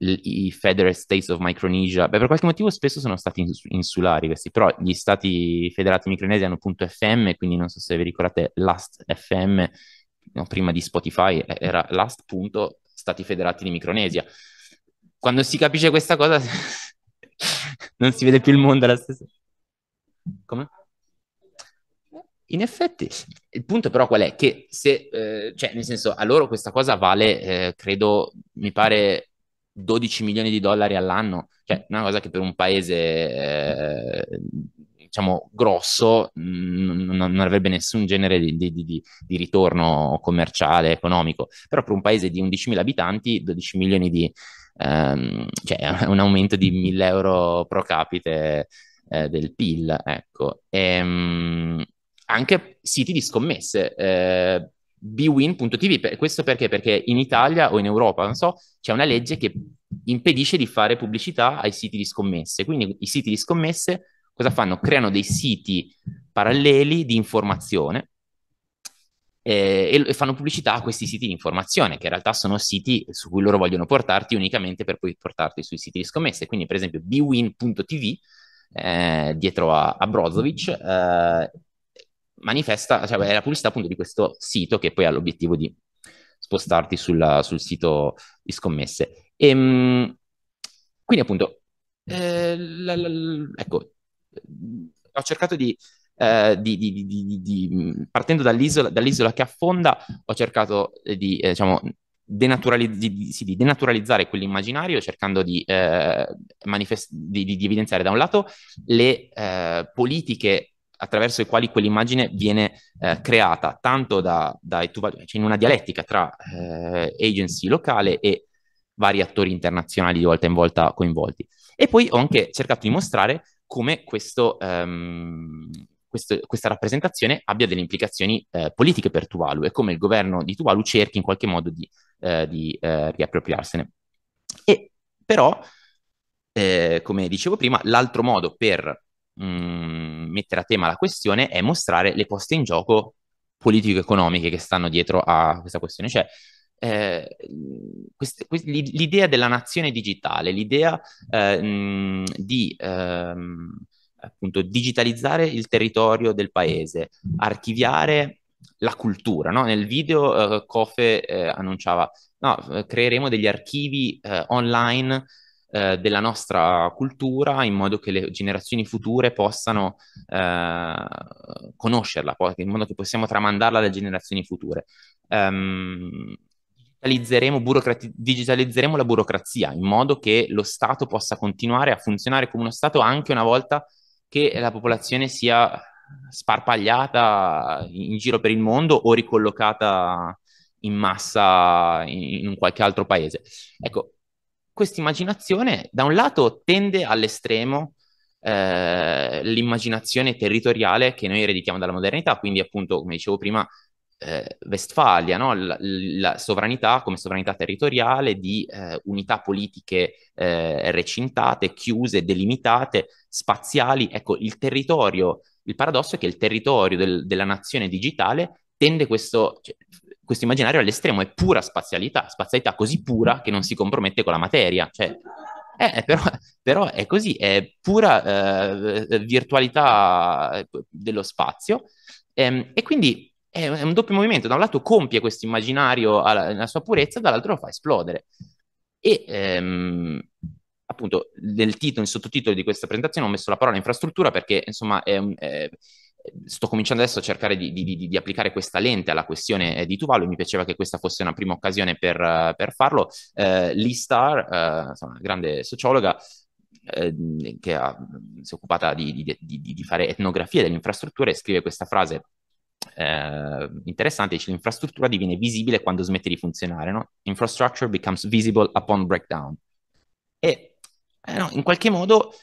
i Federal States of Micronesia. Beh, per qualche motivo spesso sono stati insulari questi, però gli stati federati micronesi hanno punto .fm, quindi non so se vi ricordate Last FM, no, prima di Spotify eh, era Last punto Stati Federati di Micronesia. Quando si capisce questa cosa non si vede più il mondo alla stessa. Come? In effetti, il punto però qual è? Che se, eh, cioè nel senso, a loro questa cosa vale, eh, credo, mi pare 12 milioni di dollari all'anno, cioè una cosa che per un paese, eh, diciamo, grosso mh, non, avrebbe nessun genere di, di, di, di, ritorno commerciale, economico, però per un paese di 11 mila abitanti 12 milioni di, ehm, cioè un aumento di 1.000 euro pro capite eh, del PIL, ecco. Ehm anche siti di scommesse. Eh, bwin.tv, questo perché? Perché in Italia o in Europa, non so, c'è una legge che impedisce di fare pubblicità ai siti di scommesse. Quindi i siti di scommesse cosa fanno? Creano dei siti paralleli di informazione eh, e, fanno pubblicità a questi siti di informazione, che in realtà sono siti su cui loro vogliono portarti unicamente per poi portarti sui siti di scommesse. Quindi, per esempio, bwin.tv, eh, dietro a, a Brozovic, eh, manifesta, cioè è la pubblicità appunto di questo sito che poi ha l'obiettivo di spostarti sulla, sul sito di scommesse. E, ehm, quindi appunto, eh, eh, la, la, la, ecco, ho cercato di, eh, di, di, di partendo dall'isola, dall'isola, che affonda, ho cercato di, eh, diciamo, denaturalizz- sì, denaturalizzare quell'immaginario cercando di, eh, manifest- evidenziare da un lato le eh, politiche attraverso i quali quell'immagine viene eh, creata, tanto da, da cioè in una dialettica tra eh, agency locale e vari attori internazionali di volta in volta coinvolti. E poi ho anche cercato di mostrare come questo, ehm, questo, questa rappresentazione abbia delle implicazioni eh, politiche per Tuvalu e come il governo di Tuvalu cerchi in qualche modo di, eh, di eh, riappropriarsene. E però, eh, come dicevo prima, l'altro modo per mh, mm, mettere a tema la questione è mostrare le poste in gioco politico-economiche che stanno dietro a questa questione. Cioè, eh, quest- quest- l'idea della nazione digitale, l'idea eh, mh, mm, di ehm, appunto digitalizzare il territorio del paese, archiviare la cultura. No? Nel video eh, Kofe eh, annunciava, no, eh, creeremo degli archivi eh, online eh, della nostra cultura in modo che le generazioni future possano eh, conoscerla, in modo che possiamo tramandarla alle generazioni future. Um, digitalizzeremo, burocrati- digitalizzeremo la burocrazia in modo che lo Stato possa continuare a funzionare come uno Stato anche una volta che la popolazione sia sparpagliata in giro per il mondo o ricollocata in massa in, in qualche altro paese. Ecco, questa immaginazione da un lato tende all'estremo eh, l'immaginazione territoriale che noi ereditiamo dalla modernità, quindi appunto, come dicevo prima, eh, Vestfalia, no? la, la, sovranità come sovranità territoriale di eh, unità politiche eh, recintate, chiuse, delimitate, spaziali. Ecco, il territorio, il paradosso è che il territorio del, della nazione digitale tende questo, cioè, questo immaginario all'estremo è pura spazialità, spazialità così pura che non si compromette con la materia. Cioè, eh, eh però, però, è così, è pura eh, virtualità eh, dello spazio ehm, e quindi è, è un doppio movimento, da un lato compie questo immaginario nella sua purezza, dall'altro lo fa esplodere. E ehm, appunto nel titolo, nel sottotitolo di questa presentazione ho messo la parola infrastruttura perché insomma è, è, sto cominciando adesso a cercare di, di, di, applicare questa lente alla questione eh, di Tuvalu e mi piaceva che questa fosse una prima occasione per, eh, per farlo. Eh, Lee Starr, eh, insomma, grande sociologa, eh, che ha, mm, si è occupata di, di fare etnografia delle infrastrutture, scrive questa frase eh, interessante, dice l'infrastruttura diviene visibile quando smette di funzionare, no? Infrastructure becomes visible upon breakdown. E eh, no, in qualche modo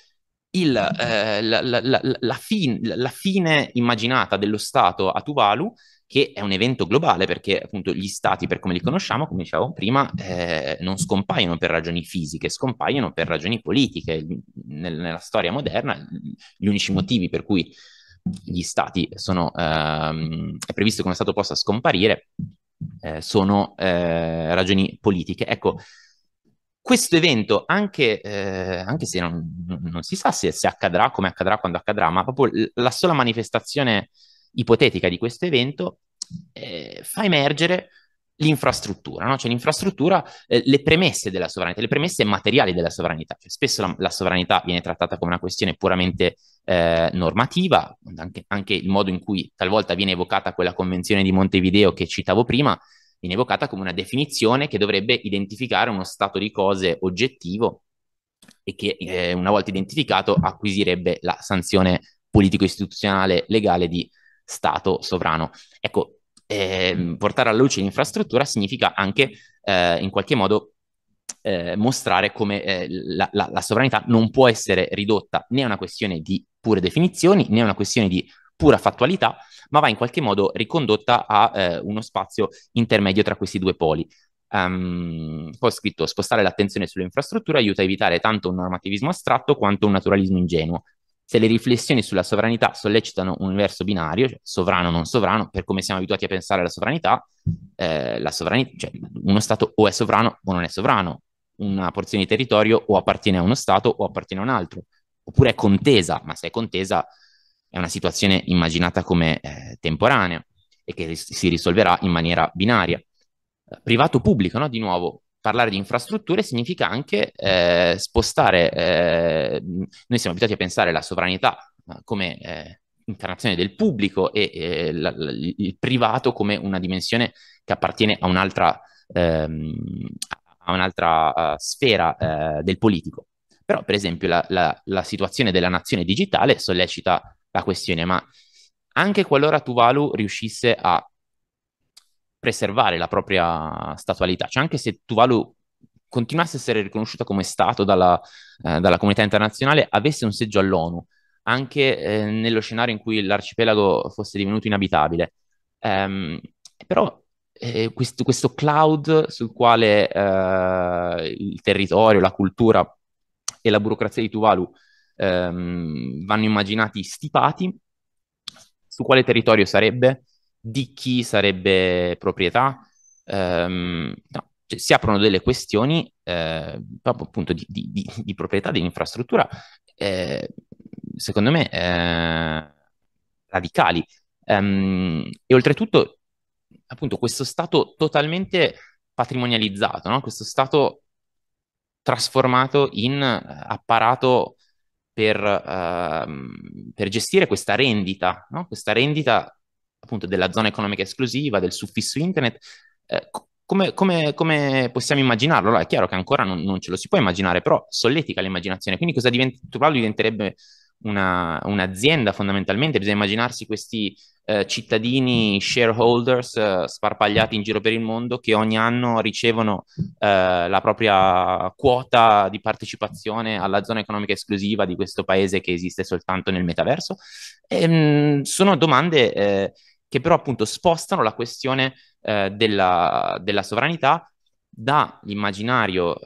il, eh, la, la, la, fin, la, fine immaginata dello Stato a Tuvalu, che è un evento globale perché appunto gli Stati, per come li conosciamo, come dicevamo prima, eh, non scompaiono per ragioni fisiche, scompaiono per ragioni politiche. Nel, nella storia moderna gli unici motivi per cui gli Stati sono, ehm, è previsto che uno Stato possa scomparire eh, sono eh, ragioni politiche. Ecco, questo evento, anche, eh, anche se non, non, si sa se, se, accadrà, come accadrà, quando accadrà, ma proprio la sola manifestazione ipotetica di questo evento eh, fa emergere l'infrastruttura, no? cioè l'infrastruttura, eh, le premesse della sovranità, le premesse materiali della sovranità. Cioè, spesso la, la, sovranità viene trattata come una questione puramente eh, normativa, anche, anche, il modo in cui talvolta viene evocata quella convenzione di Montevideo che citavo prima, viene evocata come una definizione che dovrebbe identificare uno stato di cose oggettivo e che eh, una volta identificato acquisirebbe la sanzione politico-istituzionale legale di Stato sovrano. Ecco, eh, portare alla luce l'infrastruttura significa anche eh, in qualche modo eh, mostrare come eh, la, la, la, sovranità non può essere ridotta né a una questione di pure definizioni né a una questione di pura fattualità, ma va in qualche modo ricondotta a eh, uno spazio intermedio tra questi due poli. Um, poi ho scritto spostare l'attenzione sulle infrastrutture aiuta a evitare tanto un normativismo astratto quanto un naturalismo ingenuo. Se le riflessioni sulla sovranità sollecitano un universo binario, cioè sovrano o non sovrano, per come siamo abituati a pensare alla sovranità, eh, la sovranità cioè, uno Stato o è sovrano o non è sovrano, una porzione di territorio o appartiene a uno Stato o appartiene a un altro, oppure è contesa, ma se è contesa è una situazione immaginata come eh, temporanea e che ris- si risolverà in maniera binaria. Eh, Privato-pubblico, no? Di nuovo, parlare di infrastrutture significa anche eh, spostare, eh, noi siamo abituati a pensare alla sovranità eh, come eh, incarnazione del pubblico e eh, la, la, il privato come una dimensione che appartiene a un'altra, ehm, a un'altra uh, sfera uh, del politico. Però, per esempio, la, la situazione della nazione digitale sollecita la questione, ma anche qualora Tuvalu riuscisse a preservare la propria statualità, cioè anche se Tuvalu continuasse a essere riconosciuta come Stato dalla, eh, dalla comunità internazionale, avesse un seggio all'ONU, anche eh, nello scenario in cui l'arcipelago fosse divenuto inabitabile. Um, però eh, questo, questo, cloud sul quale eh, il territorio, la cultura e la burocrazia di Tuvalu ehm, vanno immaginati stipati, su quale territorio sarebbe, di chi sarebbe proprietà, ehm, no, cioè, si aprono delle questioni eh, proprio appunto di, di, di, di proprietà dell'infrastruttura, eh, secondo me eh, radicali. Ehm, e oltretutto, appunto, questo stato totalmente patrimonializzato, no? questo stato trasformato in eh, apparato per, uh, per gestire questa rendita, no? questa rendita appunto della zona economica esclusiva, del suffisso internet, eh, come, come, come, possiamo immaginarlo? Allora, è chiaro che ancora non, non, ce lo si può immaginare, però solletica l'immaginazione. Quindi cosa divent- diventerebbe una, un'azienda fondamentalmente? Bisogna immaginarsi questi eh, cittadini shareholders eh, sparpagliati in giro per il mondo che ogni anno ricevono eh, la propria quota di partecipazione alla zona economica esclusiva di questo paese che esiste soltanto nel metaverso. E, ehm, mh, sono domande eh, che però appunto spostano la questione eh, della, della, sovranità dall'immaginario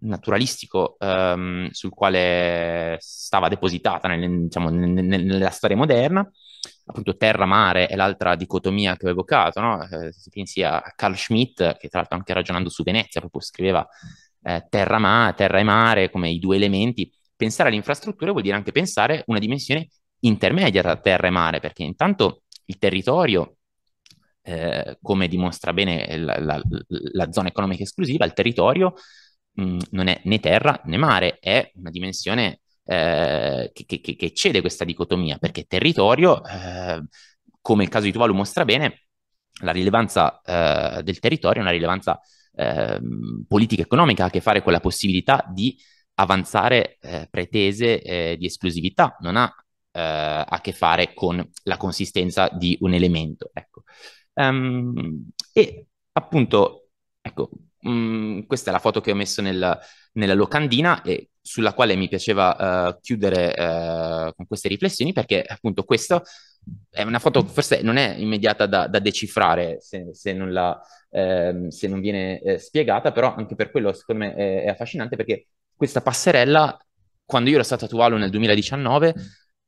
naturalistico ehm, sul quale stava depositata nel, diciamo, nel, nella storia moderna appunto terra-mare è l'altra dicotomia che ho evocato, no? eh, si pensi a Carl Schmitt, che tra l'altro anche ragionando su Venezia proprio scriveva eh, terra, ma- terra e mare come i due elementi, pensare alle infrastrutture vuol dire anche pensare una dimensione intermedia tra terra e mare, perché intanto il territorio, eh, come dimostra bene la, la, la, zona economica esclusiva, il territorio mh, non è né terra né mare, è una dimensione eh, che, che, che, cede questa dicotomia, perché territorio, eh, come il caso di Tuvalu mostra bene, la rilevanza eh, del territorio è una rilevanza ehm, politica economica, ha a che fare con la possibilità di avanzare eh, pretese eh, di esclusività, non ha eh, a che fare con la consistenza di un elemento. Ecco. Um, e appunto, ecco, mh, mm, questa è la foto che ho messo nel, nella locandina e sulla quale mi piaceva uh, chiudere uh, con queste riflessioni perché appunto questa è una foto che forse non è immediata da, da decifrare se, se, non la, eh, se, non viene eh, spiegata, però anche per quello secondo me è, è, affascinante perché questa passerella, quando io ero stato a Tuvalu nel 2019,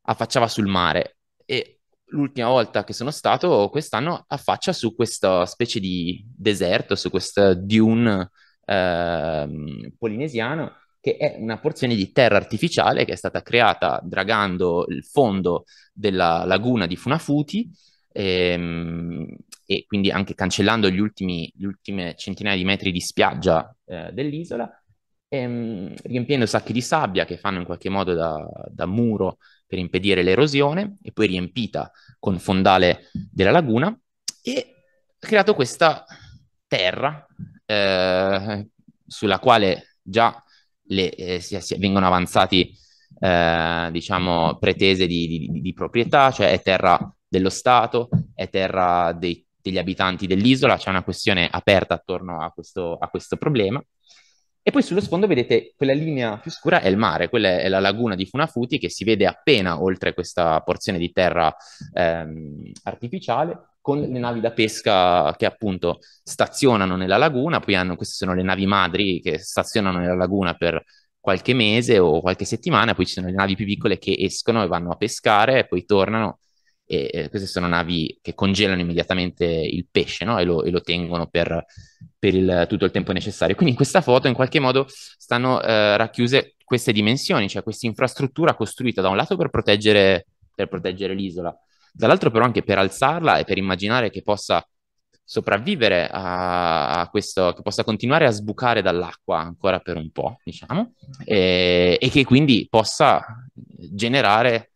affacciava sul mare e l'ultima volta che sono stato quest'anno affaccia su questa specie di deserto, su questa dune Ehm, polinesiano, che è una porzione di terra artificiale che è stata creata dragando il fondo della laguna di Funafuti ehm, e quindi anche cancellando gli ultimi, gli ultime centinaia di metri di spiaggia eh, dell'isola, ehm, riempiendo sacchi di sabbia che fanno in qualche modo da, da muro per impedire l'erosione e poi riempita con fondale della laguna e ha creato questa terra eh, sulla quale già le, eh, si, si, vengono avanzati eh, diciamo, pretese di, di, di, proprietà, cioè è terra dello Stato, è terra dei, degli abitanti dell'isola, c'è una questione aperta attorno a questo, a questo, problema. E poi sullo sfondo vedete quella linea più scura è il mare, quella è la laguna di Funafuti che si vede appena oltre questa porzione di terra ehm, artificiale con le navi da pesca che appunto stazionano nella laguna, poi hanno, queste sono le navi madri che stazionano nella laguna per qualche mese o qualche settimana, poi ci sono le navi più piccole che escono e vanno a pescare, poi tornano e eh, queste sono navi che congelano immediatamente il pesce no? e, lo, e, lo, tengono per, per il, tutto il tempo necessario. Quindi in questa foto in qualche modo stanno eh, racchiuse queste dimensioni, cioè questa infrastruttura costruita da un lato per proteggere, per proteggere l'isola, dall'altro però anche per alzarla e per immaginare che possa sopravvivere a, a, questo, che possa continuare a sbucare dall'acqua ancora per un po', diciamo, e, e che quindi possa generare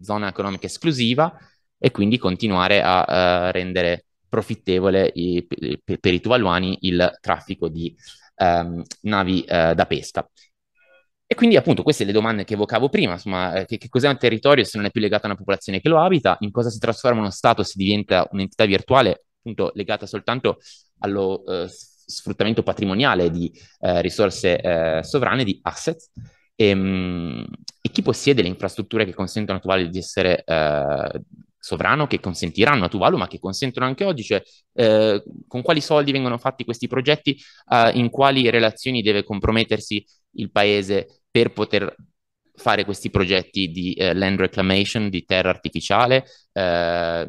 zona economica esclusiva e quindi continuare a uh, rendere profittevole i, per, per, i tuvaluani il traffico di um, navi uh, da pesca. E quindi appunto queste le domande che evocavo prima, insomma, eh, che, che, cos'è un territorio se non è più legato a una popolazione che lo abita, in cosa si trasforma uno Stato se diventa un'entità virtuale appunto legata soltanto allo eh, sfruttamento patrimoniale di eh, risorse eh, sovrane, di assets, e, ehm, mh, e, chi possiede le infrastrutture che consentono al di essere eh, sovrano che consentiranno a Tuvalu, ma che consentono anche oggi, cioè eh, con quali soldi vengono fatti questi progetti, eh, in quali relazioni deve compromettersi il paese per poter fare questi progetti di eh, land reclamation, di terra artificiale. Eh,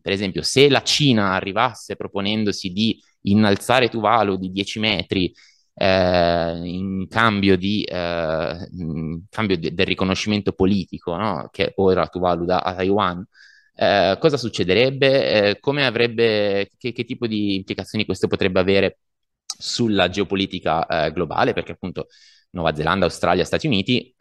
per esempio, se la Cina arrivasse proponendosi di innalzare Tuvalu di 10 metri eh, in cambio, di, eh, in cambio de- del riconoscimento politico no? che ora Tuvalu dà a Taiwan, eh, cosa succederebbe? Eh, come avrebbe, che, che tipo di implicazioni questo potrebbe avere sulla geopolitica eh, globale? Perché appunto Nuova Zelanda, Australia, Stati Uniti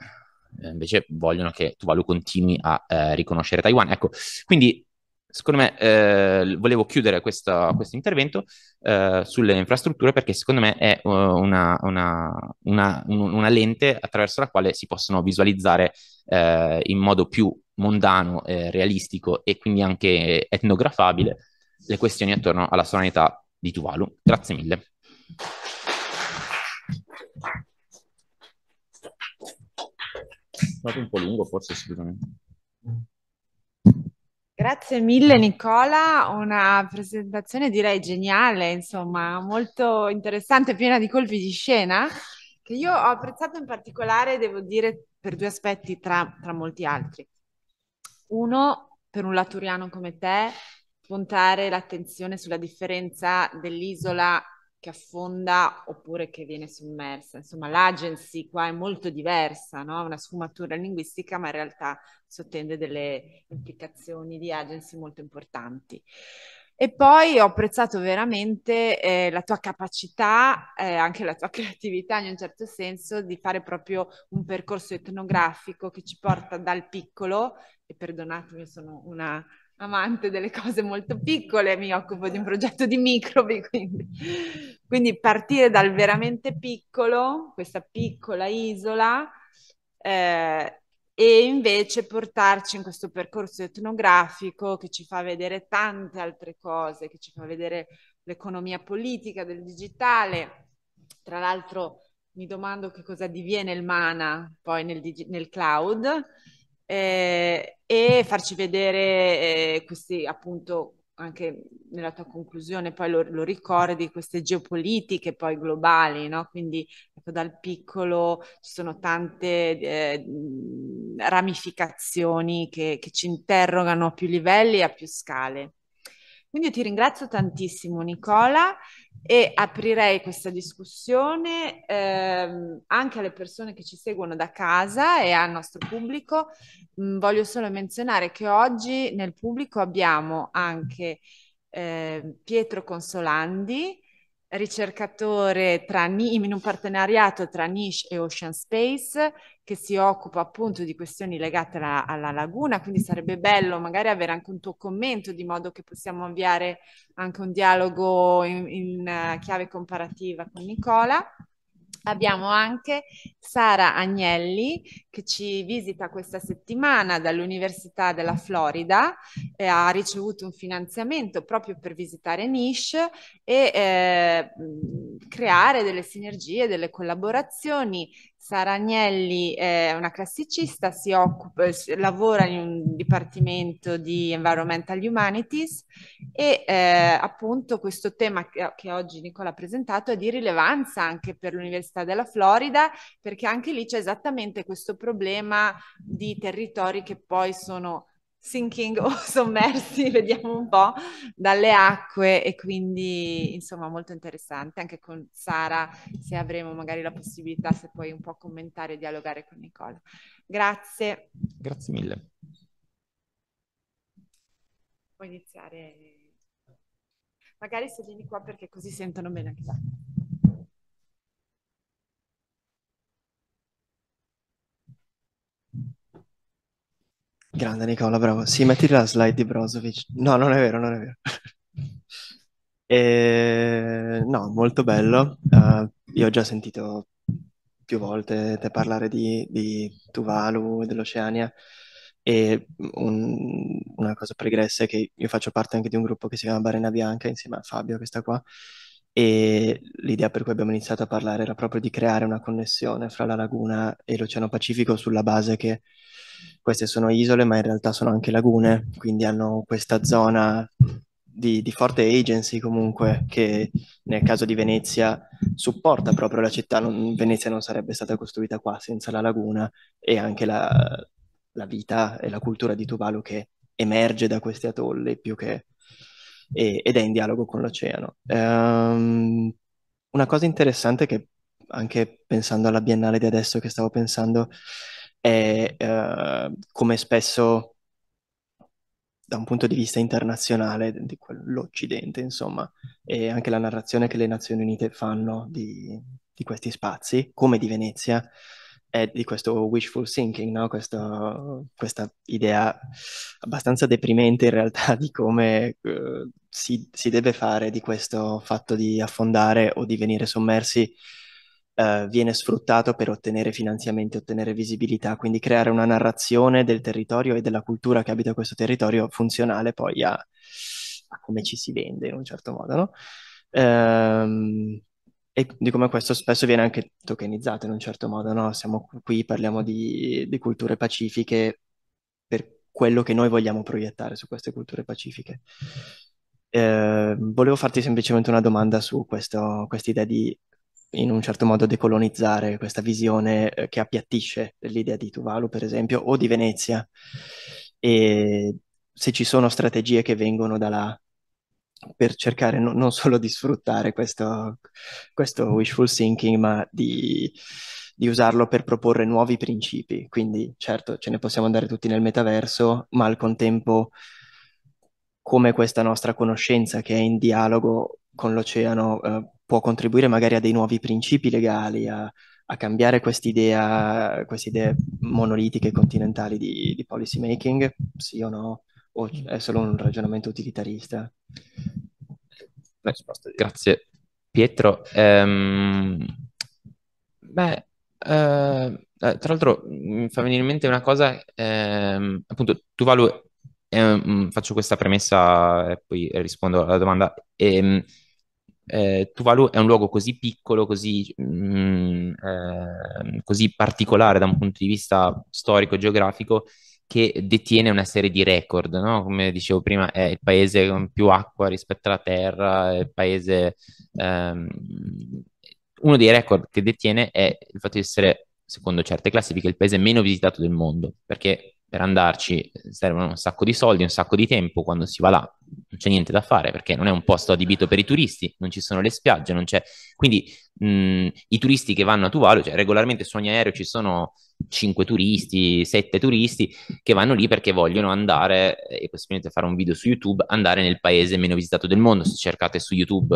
eh, invece vogliono che Tuvalu continui a eh, riconoscere Taiwan. Ecco, quindi secondo me eh, volevo chiudere questo, questo intervento eh, sulle infrastrutture perché secondo me è uh, una, una, una, una, lente attraverso la quale si possono visualizzare eh, in modo più mondano, eh, realistico e quindi anche etnografabile le questioni attorno alla sovranità di Tuvalu. Grazie mille. È stato un po' lungo, forse sicuramente. Grazie mille Nicola, una presentazione direi geniale, insomma, molto interessante, piena di colpi di scena, che io ho apprezzato in particolare, devo dire, per due aspetti tra, tra molti altri. Uno, per un laturiano come te, puntare l'attenzione sulla differenza dell'isola che affonda oppure che viene sommersa. Insomma, l'agency qua è molto diversa, no? una sfumatura linguistica, ma in realtà sottende delle implicazioni di agency molto importanti. E poi ho apprezzato veramente eh, la tua capacità, eh, anche la tua creatività in un certo senso, di fare proprio un percorso etnografico che ci porta dal piccolo, e perdonatemi, sono una amante delle cose molto piccole, mi occupo di un progetto di microbi, quindi, quindi partire dal veramente piccolo, questa piccola isola, eh, e invece portarci in questo percorso etnografico che ci fa vedere tante altre cose, che ci fa vedere l'economia politica del digitale. Tra l'altro mi domando che cosa diviene il mana poi nel, digi- nel cloud eh, e farci vedere eh, questi appunto anche nella tua conclusione, poi lo, lo ricordi, queste geopolitiche poi globali, no? Quindi ecco, dal piccolo ci sono tante eh, ramificazioni che, che ci interrogano a più livelli e a più scale. Quindi io ti ringrazio tantissimo Nicola e aprirei questa discussione ehm, anche alle persone che ci seguono da casa e al nostro pubblico. Mh, mm, voglio solo menzionare che oggi nel pubblico abbiamo anche eh, Pietro Consolandi, ricercatore tra, in un partenariato tra Niche e Ocean Space che si occupa appunto di questioni legate alla, alla, laguna, quindi sarebbe bello magari avere anche un tuo commento di modo che possiamo avviare anche un dialogo in, in eh, chiave comparativa con Nicola. Abbiamo anche Sara Agnelli che ci visita questa settimana dall'Università della Florida, eh, ha ricevuto un finanziamento proprio per visitare Nish e eh, creare delle sinergie, delle collaborazioni Sara Agnelli è una classicista, occupa, lavora in un dipartimento di Environmental Humanities e eh, appunto questo tema che, che, oggi Nicola ha presentato è di rilevanza anche per l'Università della Florida perché anche lì c'è esattamente questo problema di territori che poi sono sinking o sommersi, vediamo un po', dalle acque e quindi insomma molto interessante anche con Sara se avremo magari la possibilità se puoi un po' commentare e dialogare con Nicola. Grazie. Grazie mille. Puoi iniziare. Magari se vieni qua perché così sentono bene anche da. Grande Nicola, bravo. Sì, metti la slide di Brozovic. No, non è vero, non è vero. E... Eh, no, molto bello. Uh, io ho già sentito più volte te parlare di, di Tuvalu e dell'Oceania e un, una cosa pregressa è che io faccio parte anche di un gruppo che si chiama Barena Bianca insieme a Fabio, che sta qua, e l'idea per cui abbiamo iniziato a parlare era proprio di creare una connessione fra la laguna e l'Oceano Pacifico sulla base che queste sono isole ma in realtà sono anche lagune, quindi hanno questa zona di, di, forte agency comunque che nel caso di Venezia supporta proprio la città, non, Venezia non sarebbe stata costruita qua senza la laguna e anche la, la vita e la cultura di Tuvalu che emerge da questi atolli più che e, ed è in dialogo con l'oceano. Um, una cosa interessante che anche pensando alla Biennale di adesso che stavo pensando è eh, come spesso da un punto di vista internazionale, di l'Occidente, insomma, e anche la narrazione che le Nazioni Unite fanno di, di questi spazi, come di Venezia, è di questo wishful thinking, no? questo, questa idea abbastanza deprimente in realtà di come eh, si, si deve fare di questo fatto di affondare o di venire sommersi eh, viene sfruttato per ottenere finanziamenti, ottenere visibilità, quindi creare una narrazione del territorio e della cultura che abita questo territorio funzionale poi a, a come ci si vende in un certo modo, no? Ehm, e di come questo spesso viene anche tokenizzato in un certo modo, no? Siamo qui, parliamo di, di, culture pacifiche per quello che noi vogliamo proiettare su queste culture pacifiche. Eh, volevo farti semplicemente una domanda su questa idea di in un certo modo decolonizzare questa visione eh, che appiattisce l'idea di Tuvalu, per esempio, o di Venezia. E se ci sono strategie che vengono da là per cercare no, non solo di sfruttare questo, questo mm. wishful thinking, ma di, di, usarlo per proporre nuovi principi. Quindi, certo, ce ne possiamo andare tutti nel metaverso, ma al contempo, come questa nostra conoscenza che è in dialogo con l'oceano, eh, può contribuire magari a dei nuovi principi legali, a, a cambiare queste idee monolitiche continentali di, di policy making, sì o no? O è solo un ragionamento utilitarista? Grazie Pietro. Ehm, beh, eh, eh, tra l'altro mi fa venire in mente una cosa, ehm, appunto Tuvalu, ehm, faccio questa premessa e poi rispondo alla domanda. Ehm, eh, Tuvalu è un luogo così piccolo, così, mh, mm, eh, così particolare da un punto di vista storico e geografico che detiene una serie di record, no? come dicevo prima è il paese con più acqua rispetto alla terra, è il paese... Ehm, uno dei record che detiene è il fatto di essere, secondo certe classifiche, il paese meno visitato del mondo, perché per andarci eh, servono un sacco di soldi, un sacco di tempo, quando si va là non c'è niente da fare perché non è un posto adibito per i turisti, non ci sono le spiagge, non c'è... Quindi mh, i turisti che vanno a Tuvalu, cioè regolarmente su ogni aereo ci sono 5 turisti, 7 turisti che vanno lì perché vogliono andare eh, e possibilmente fare un video su YouTube, andare nel paese meno visitato del mondo. Se cercate su YouTube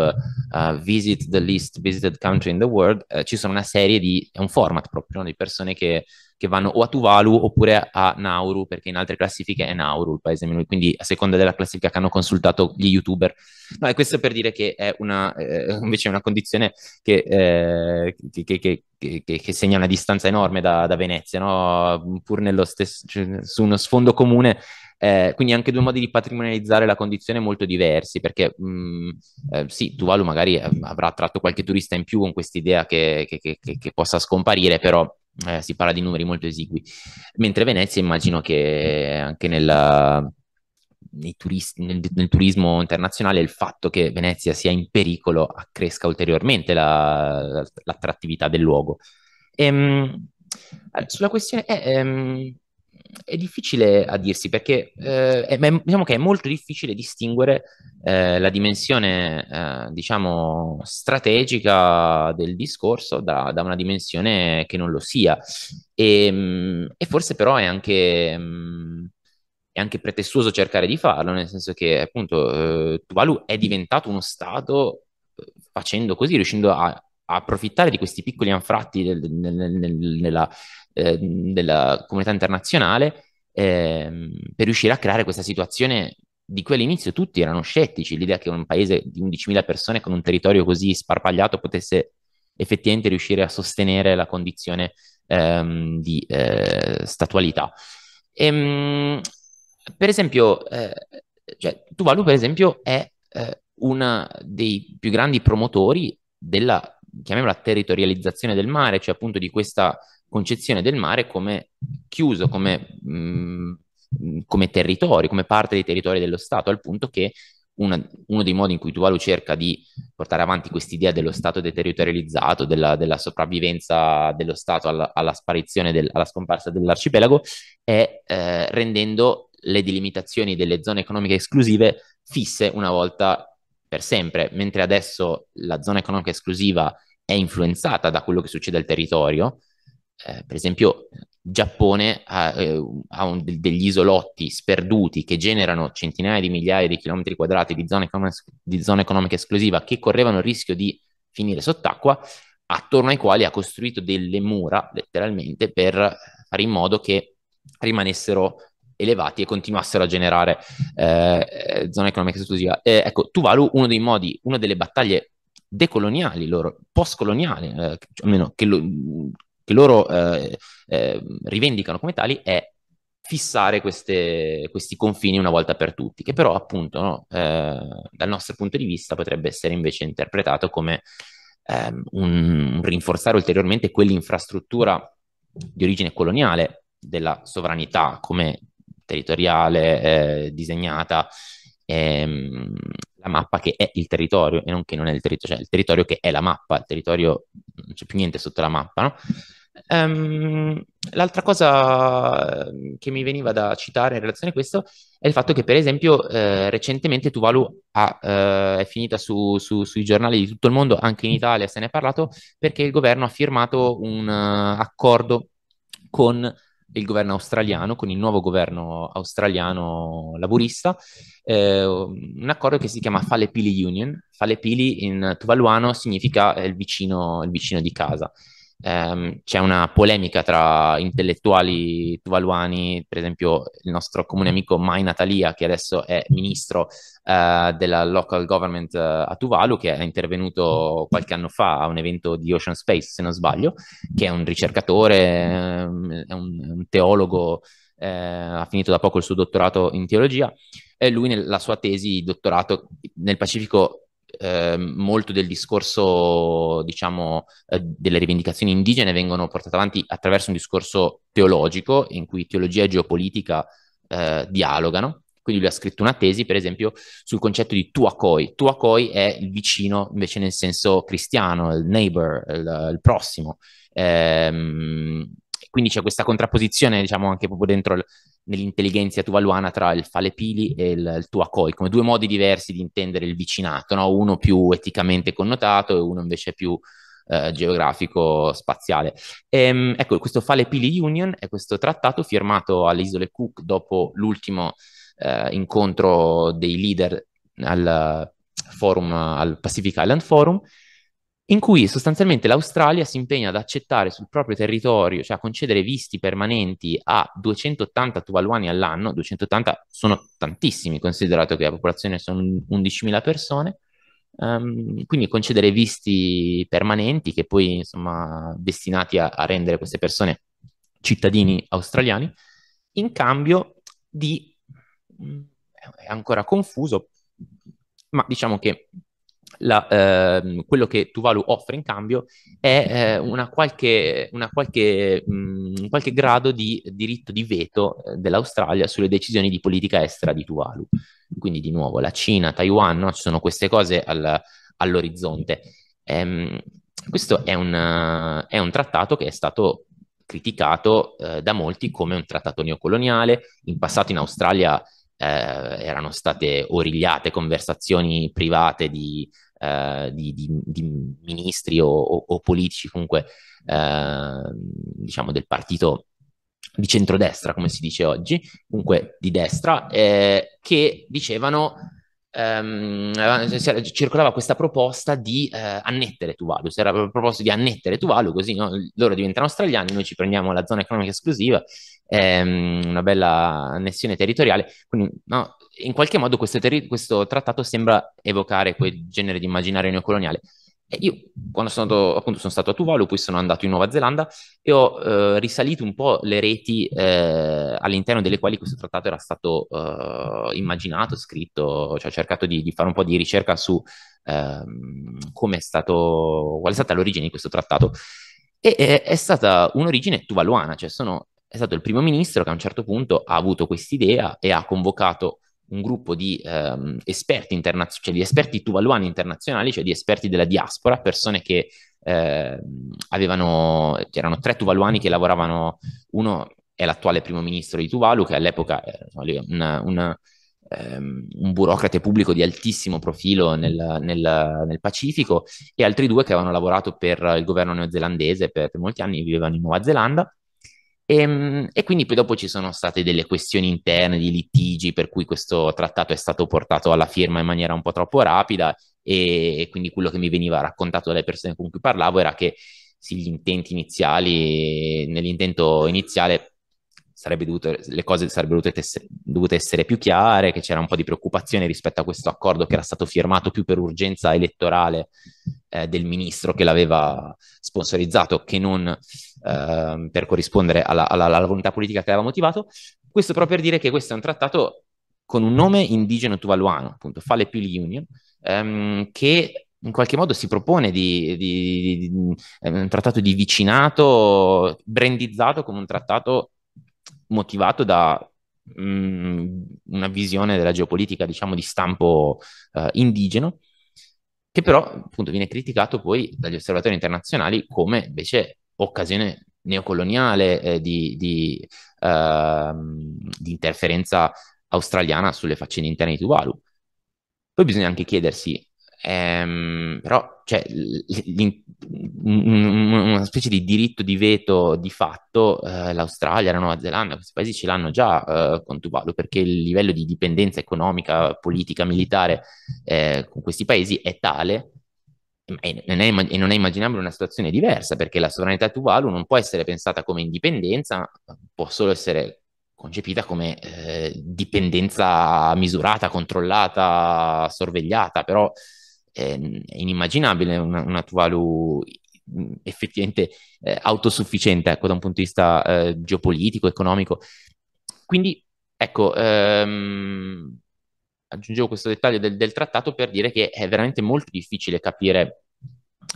uh, Visit the Least Visited Country in the World, uh, ci sono una serie di... è un format proprio, no? di persone che che vanno o a Tuvalu oppure a Nauru, perché in altre classifiche è Nauru il paese meno, quindi a seconda della classifica che hanno consultato gli youtuber. No, e questo per dire che è una, eh, invece una condizione che, eh, che, che, che, segna una distanza enorme da, da Venezia, no? pur nello stesso, cioè, su uno sfondo comune eh, quindi anche due modi di patrimonializzare la condizione molto diversi, perché mh, mm, eh, sì, Tuvalu magari eh, avrà attratto qualche turista in più con quest'idea che, che, che, che possa scomparire, però eh, si parla di numeri molto esigui, mentre Venezia immagino che anche nella, turisti, nel, nel, turismo internazionale il fatto che Venezia sia in pericolo accresca ulteriormente la, l'attrattività del luogo. Ehm, sulla questione... Eh, ehm, è difficile a dirsi perché eh, è, diciamo che è molto difficile distinguere eh, la dimensione, eh, diciamo, strategica del discorso da, da, una dimensione che non lo sia. E, ehm, e forse però è anche... Mh, mm, anche pretestuoso cercare di farlo, nel senso che appunto eh, Tuvalu è diventato uno Stato eh, facendo così, riuscendo a, approfittare di questi piccoli anfratti del, nel, nel, nella, Ehm, della comunità internazionale eh, per riuscire a creare questa situazione di cui all'inizio tutti erano scettici, l'idea che un paese di 11.000 persone con un territorio così sparpagliato potesse effettivamente riuscire a sostenere la condizione ehm, di eh, statualità. E, ehm, per esempio, eh, cioè, Tuvalu per esempio è eh, uno dei più grandi promotori della, chiamiamola, territorializzazione del mare, cioè appunto di questa concezione del mare come chiuso, come, mh, mm, come territorio, come parte dei territori dello Stato, al punto che una, uno dei modi in cui Tuvalu cerca di portare avanti quest'idea dello Stato deterritorializzato, della, della sopravvivenza dello Stato alla, alla sparizione, del, alla scomparsa dell'arcipelago, è eh, rendendo le delimitazioni delle zone economiche esclusive fisse una volta per sempre, mentre adesso la zona economica esclusiva è influenzata da quello che succede al territorio, eh, per esempio, Giappone ha, eh, ha un, degli isolotti sperduti che generano centinaia di migliaia di chilometri quadrati di zona, econom- di zona economica esclusiva che correvano il rischio di finire sott'acqua, attorno ai quali ha costruito delle mura, letteralmente, per fare in modo che rimanessero elevati e continuassero a generare eh, eh zona economica esclusiva. Eh, ecco, Tuvalu, uno dei modi, una delle battaglie decoloniali loro, postcoloniali, eh, cioè, almeno che, lo, che loro eh, eh, rivendicano come tali è fissare queste, questi confini una volta per tutti, che però appunto no, eh, dal nostro punto di vista potrebbe essere invece interpretato come ehm, un, un rinforzare ulteriormente quell'infrastruttura di origine coloniale della sovranità come territoriale eh, disegnata ehm, la mappa che è il territorio e non che non è il territorio, cioè il territorio che è la mappa, il territorio non c'è più niente sotto la mappa, no? Um, l'altra cosa ehm, che mi veniva da citare in relazione a questo è il fatto che, per esempio, eh, recentemente Tuvalu ha, eh, è finita su, su, sui giornali di tutto il mondo, anche in Italia se ne è parlato, perché il governo ha firmato un uh, accordo con il governo australiano, con il nuovo governo australiano laburista, eh, un accordo che si chiama Falepili Union. Falepili in tuvaluano significa eh, il vicino, il vicino di casa ehm, c'è una polemica tra intellettuali tuvaluani, per esempio il nostro comune amico Mai Natalia, che adesso è ministro eh, della local government eh, a Tuvalu, che è intervenuto qualche anno fa a un evento di Ocean Space, se non sbaglio, che è un ricercatore, ehm, è un, un teologo. Eh, ha finito da poco il suo dottorato in teologia e lui nella sua tesi di dottorato nel Pacifico Ehm, molto del discorso, diciamo, eh, delle rivendicazioni indigene vengono portate avanti attraverso un discorso teologico in cui teologia e geopolitica eh, dialogano. Quindi lui ha scritto una tesi, per esempio, sul concetto di tuakoi. Tuakoi è il vicino invece nel senso cristiano, il neighbor, il, il prossimo. Ehm, quindi c'è questa contrapposizione, diciamo, anche proprio dentro l- nell'intelligenza tuvaluana tra il falepili e il, il tuakoi, come due modi diversi di intendere il vicinato, no? uno più eticamente connotato e uno invece più eh, geografico spaziale. Ehm, ecco, questo Falepili Union è questo trattato firmato alle isole Cook dopo l'ultimo eh, incontro dei leader al, forum, al Pacific Island Forum in cui sostanzialmente l'Australia si impegna ad accettare sul proprio territorio, cioè a concedere visti permanenti a 280 tuvaluani all'anno, 280 sono tantissimi, considerato che la popolazione sono 11.000 persone, um, quindi concedere visti permanenti che poi insomma destinati a, a rendere queste persone cittadini australiani, in cambio di, è ancora confuso, ma diciamo che la, eh, quello che Tuvalu offre in cambio è eh, una qualche, una qualche, mh, mm, qualche grado di diritto di veto eh, dell'Australia sulle decisioni di politica estera di Tuvalu. Quindi di nuovo la Cina, Taiwan, no? ci sono queste cose al, all'orizzonte. Ehm, questo è un, è un trattato che è stato criticato eh, da molti come un trattato neocoloniale. In passato in Australia eh, erano state origliate conversazioni private di, eh, di, di, di ministri o, o, o, politici comunque eh, diciamo del partito di centrodestra, come si dice oggi, comunque di destra, eh, che dicevano ehm, circolava questa proposta di eh, annettere Tuvalu, si era proposto di annettere Tuvalu, così no? loro diventano australiani, noi ci prendiamo la zona economica esclusiva ehm, una bella annessione territoriale. Quindi, no, in qualche modo questo, terri- questo, trattato sembra evocare quel genere di immaginario neocoloniale. E io, quando sono andato, appunto, sono stato a Tuvalu, poi sono andato in Nuova Zelanda e ho eh, risalito un po' le reti eh, all'interno delle quali questo trattato era stato eh, immaginato, scritto, cioè ho cercato di, di fare un po' di ricerca su ehm, come è stato, qual è stata l'origine di questo trattato. E è, eh, è stata un'origine tuvaluana, cioè sono è stato il primo ministro che a un certo punto ha avuto quest'idea e ha convocato un gruppo di ehm, esperti internazionali, cioè di esperti tuvaluani internazionali, cioè di esperti della diaspora, persone che eh, avevano, c'erano tre tuvaluani che lavoravano, uno è l'attuale primo ministro di Tuvalu, che all'epoca era una, una, ehm, un burocrate pubblico di altissimo profilo nel, nel, nel, Pacifico, e altri due che avevano lavorato per il governo neozelandese per, per molti anni, vivevano in Nuova Zelanda, e, ehm, e, quindi poi dopo ci sono state delle questioni interne di litigi per cui questo trattato è stato portato alla firma in maniera un po' troppo rapida e, e quindi quello che mi veniva raccontato dalle persone con cui parlavo era che sì, gli intenti iniziali, nell'intento iniziale dovuto, le cose sarebbero dovute, tess- dovute essere più chiare, che c'era un po' di preoccupazione rispetto a questo accordo che era stato firmato più per urgenza elettorale eh, del ministro che l'aveva sponsorizzato che non eh, per corrispondere alla, alla, alla, volontà politica che l'aveva motivato. Questo però per dire che questo è un trattato con un nome indigeno tuvaluano, appunto, Fale Pil Union, ehm, che in qualche modo si propone di, di, di, di un trattato di vicinato brandizzato come un trattato motivato da mh, mm, una visione della geopolitica, diciamo, di stampo eh, indigeno, che però appunto viene criticato poi dagli osservatori internazionali come invece occasione neocoloniale eh, di, di, eh, di, interferenza australiana sulle faccende interne di Tuvalu. Poi bisogna anche chiedersi Ehm, però cioè, una specie di diritto di veto di fatto eh, l'Australia, la Nuova Zelanda, questi paesi ce l'hanno già eh, Tuvalu perché il livello di dipendenza economica, politica, militare eh, con questi paesi è tale e non, è, e non, è, immaginabile una situazione diversa perché la sovranità Tuvalu non può essere pensata come indipendenza, può solo essere concepita come eh, dipendenza misurata, controllata, sorvegliata, però è, inimmaginabile una, una Tuvalu mm, effettivamente eh, autosufficiente ecco, da un punto di vista eh, geopolitico, economico. Quindi, ecco, ehm, aggiungevo questo dettaglio del, del, trattato per dire che è veramente molto difficile capire,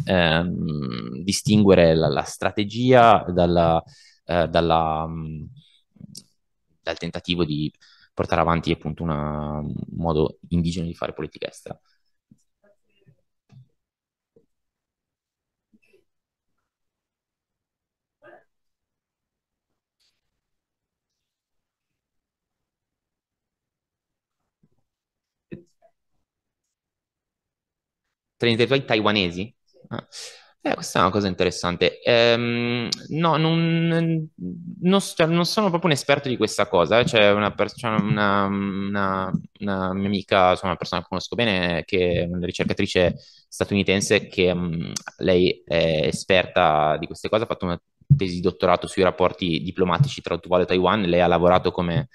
ehm, distinguere la, la strategia dalla, eh, dalla, mm, dal tentativo di portare avanti appunto una, un modo indigeno di fare politica estera. tra gli intellettuali taiwanesi? Ah. Eh, questa è una cosa interessante. Ehm, no, non, non, cioè, non, sono proprio un esperto di questa cosa. Eh. C'è una, una, una, una, mia amica, insomma, una persona che conosco bene, che è una ricercatrice statunitense che mh, mm, lei è esperta di queste cose, ha fatto una tesi di dottorato sui rapporti diplomatici tra Tuvalu e Taiwan. Lei ha lavorato come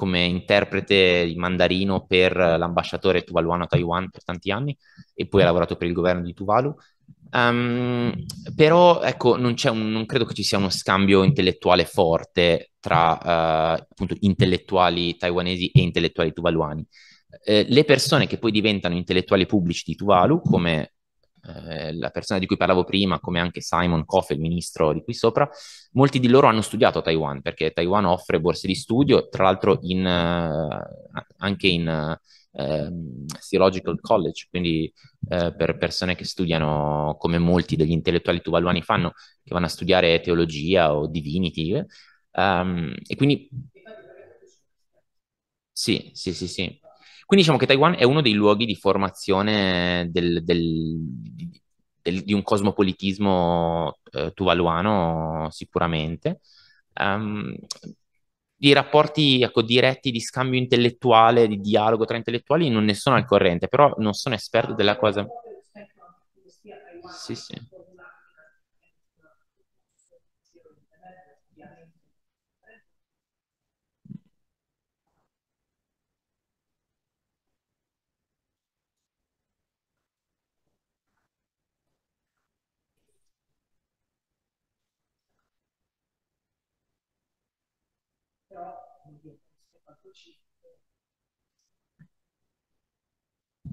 come interprete di mandarino per l'ambasciatore tuvaluano a Taiwan per tanti anni e poi ha lavorato per il governo di Tuvalu. Um, però ecco, non, un, non, credo che ci sia uno scambio intellettuale forte tra uh, appunto, intellettuali taiwanesi e intellettuali tuvaluani. Eh, le persone che poi diventano intellettuali pubblici di Tuvalu, come eh, la persona di cui parlavo prima, come anche Simon Koff, il ministro di qui sopra, molti di loro hanno studiato a Taiwan perché Taiwan offre borse di studio, tra l'altro in, eh, anche in eh, Theological College, quindi eh, per persone che studiano come molti degli intellettuali tuvaluani fanno, che vanno a studiare teologia o divinity. Um, e quindi... Sì, sì, sì, sì. Quindi diciamo che Taiwan è uno dei luoghi di formazione del, del, del, di un cosmopolitismo eh, tuvaluano sicuramente. Um, ehm, di rapporti ecco, diretti di scambio intellettuale, di dialogo tra intellettuali, non ne sono al corrente, però non sono esperto della cosa. Sì, sì.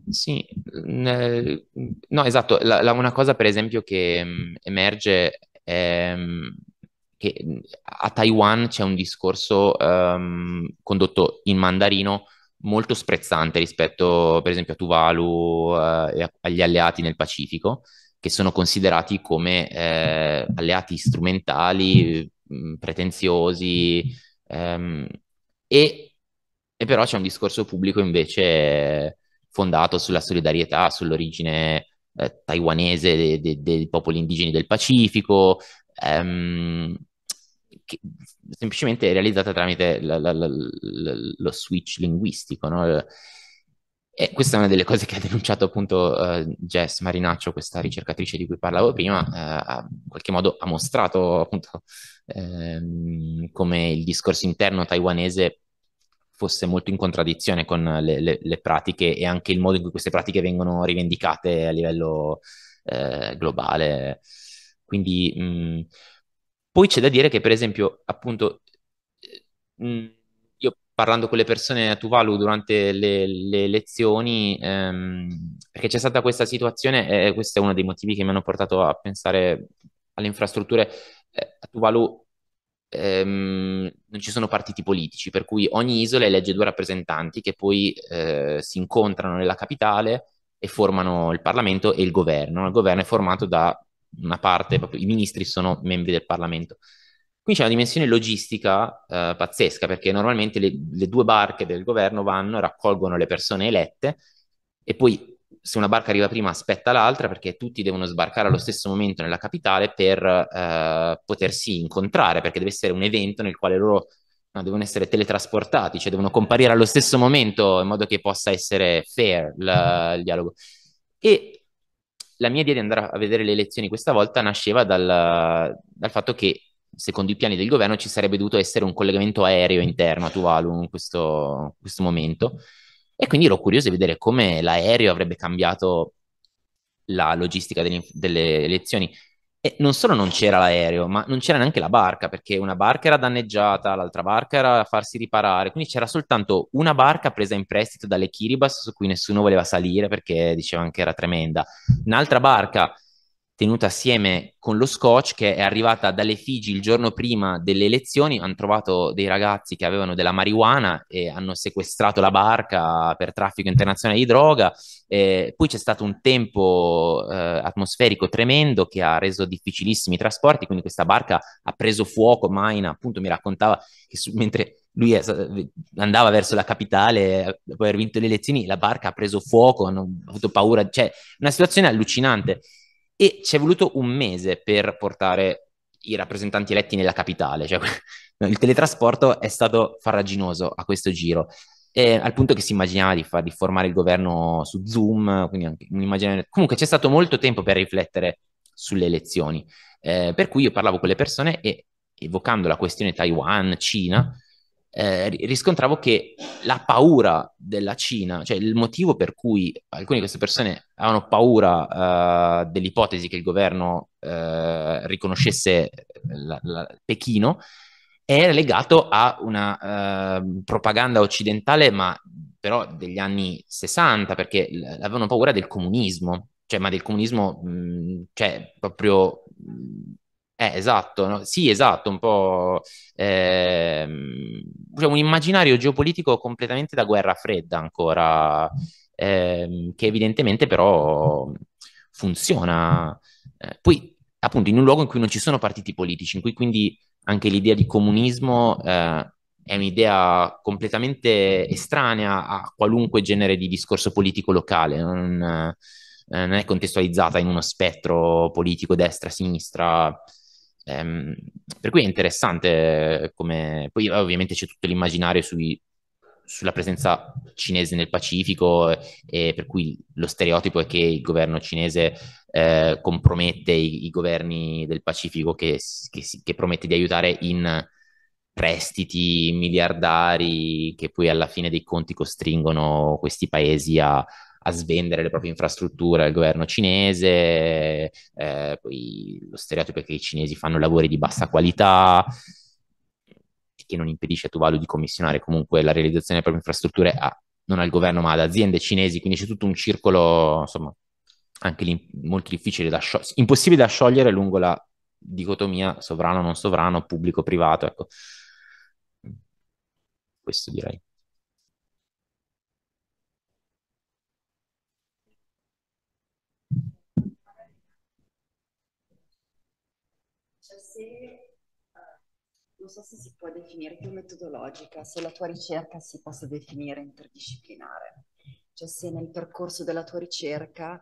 Sì, mm, eh, no, esatto. La, la, una cosa, per esempio, che mh, mm, emerge è mh, mm, che a Taiwan c'è un discorso um, condotto in mandarino molto sprezzante rispetto, per esempio, a Tuvalu eh, e a, agli alleati nel Pacifico, che sono considerati come eh, alleati strumentali, pretenziosi, ehm, e, e, però c'è un discorso pubblico invece fondato sulla solidarietà, sull'origine eh, taiwanese dei, dei, dei popoli indigeni del Pacifico, ehm, che, semplicemente realizzata tramite la, la, la, lo switch linguistico. No? E questa è una delle cose che ha denunciato appunto eh, Jess Marinaccio, questa ricercatrice di cui parlavo prima, eh, in qualche modo ha mostrato appunto ehm, come il discorso interno taiwanese fosse molto in contraddizione con le, le, le, pratiche e anche il modo in cui queste pratiche vengono rivendicate a livello eh, globale. Quindi, mh, mm, poi c'è da dire che, per esempio, appunto, mh, eh, mm, io parlando con le persone a Tuvalu durante le, le lezioni, ehm, perché c'è stata questa situazione, e eh, questo è uno dei motivi che mi hanno portato a pensare alle infrastrutture eh, a Tuvalu ehm, non ci sono partiti politici, per cui ogni isola elegge due rappresentanti che poi eh, si incontrano nella capitale e formano il Parlamento e il governo. Il governo è formato da una parte, proprio, i ministri sono membri del Parlamento. Qui c'è una dimensione logistica eh, pazzesca, perché normalmente le, le due barche del governo vanno, raccolgono le persone elette e poi se una barca arriva prima aspetta l'altra perché tutti devono sbarcare allo stesso momento nella capitale per eh, potersi incontrare, perché deve essere un evento nel quale loro no, devono essere teletrasportati, cioè devono comparire allo stesso momento in modo che possa essere fair la, il dialogo. E la mia idea di andare a vedere le elezioni questa volta nasceva dal, dal fatto che secondo i piani del governo ci sarebbe dovuto essere un collegamento aereo interno a Tuvalu in questo, in questo momento e quindi ero curioso di vedere come l'aereo avrebbe cambiato la logistica delle, delle elezioni. E non solo non c'era l'aereo, ma non c'era neanche la barca, perché una barca era danneggiata, l'altra barca era a farsi riparare, quindi c'era soltanto una barca presa in prestito dalle Kiribati su cui nessuno voleva salire perché dicevano che era tremenda, un'altra barca tenuta assieme con lo scotch che è arrivata dalle Figi il giorno prima delle elezioni, hanno trovato dei ragazzi che avevano della marijuana e hanno sequestrato la barca per traffico internazionale di droga, eh, poi c'è stato un tempo eh, atmosferico tremendo che ha reso difficilissimi i trasporti, quindi questa barca ha preso fuoco, Maina appunto mi raccontava che su, mentre lui è, andava verso la capitale dopo aver vinto le elezioni, la barca ha preso fuoco, hanno avuto paura, cioè una situazione allucinante e ci è voluto un mese per portare i rappresentanti eletti nella capitale, cioè il teletrasporto è stato farraginoso a questo giro. E al punto che si immaginava di, far, di formare il governo su Zoom, quindi anche un'immagine... Comunque c'è stato molto tempo per riflettere sulle elezioni, eh, per cui io parlavo con le persone e evocando la questione Taiwan, Cina, eh, riscontravo che la paura della Cina, cioè il motivo per cui alcune di queste persone avevano paura uh, dell'ipotesi che il governo uh, riconoscesse la, la Pechino, era legato a una uh, propaganda occidentale, ma però degli anni 60, perché l- avevano paura del comunismo, cioè, ma del comunismo, mh, cioè proprio mh, eh, esatto, no? sì, esatto, un po' ehm, cioè, un immaginario geopolitico completamente da guerra fredda ancora, ehm, che evidentemente però funziona. Eh, poi, appunto, in un luogo in cui non ci sono partiti politici, in cui quindi anche l'idea di comunismo eh, è un'idea completamente estranea a qualunque genere di discorso politico locale, non, eh, non è contestualizzata in uno spettro politico destra-sinistra. Ehm, per cui è interessante eh, come... Poi eh, ovviamente c'è tutto l'immaginario sui, sulla presenza cinese nel Pacifico eh, e per cui lo stereotipo è che il governo cinese eh, compromette i, i, governi del Pacifico che, che, che promette di aiutare in prestiti miliardari che poi alla fine dei conti costringono questi paesi a, a svendere le proprie infrastrutture al governo cinese, eh, poi lo stereotipo è che i cinesi fanno lavori di bassa qualità, che non impedisce a Tuvalu di commissionare comunque la realizzazione delle proprie infrastrutture a, non al governo ma ad aziende cinesi, quindi c'è tutto un circolo, insomma, anche lì molto difficile da sciogliere, impossibile da sciogliere lungo la dicotomia sovrano-non sovrano, pubblico-privato, ecco. Questo direi. non so se si può definire più metodologica, se la tua ricerca si possa definire interdisciplinare, cioè se nel percorso della tua ricerca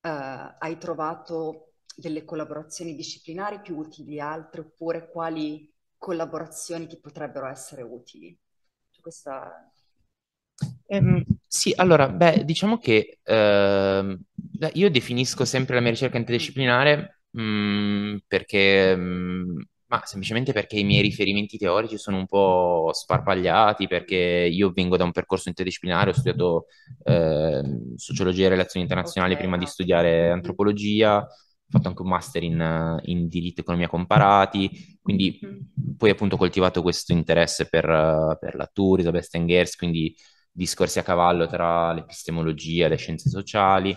eh, hai trovato delle collaborazioni disciplinari più utili di altre oppure quali collaborazioni ti potrebbero essere utili. Cioè questa... ehm, sì, allora, beh, diciamo che eh, io definisco sempre la mia ricerca interdisciplinare mh, mm, perché mh, mm, ma semplicemente perché i miei riferimenti teorici sono un po' sparpagliati, perché io vengo da un percorso interdisciplinare, ho studiato eh, sociologia e relazioni internazionali prima di ah. studiare antropologia, ho fatto anche un master in, in diritto e economia comparati, quindi mm-hmm. poi appunto ho coltivato questo interesse per, per la Tour, Isabel Stengers, quindi discorsi a cavallo tra l'epistemologia e le scienze sociali,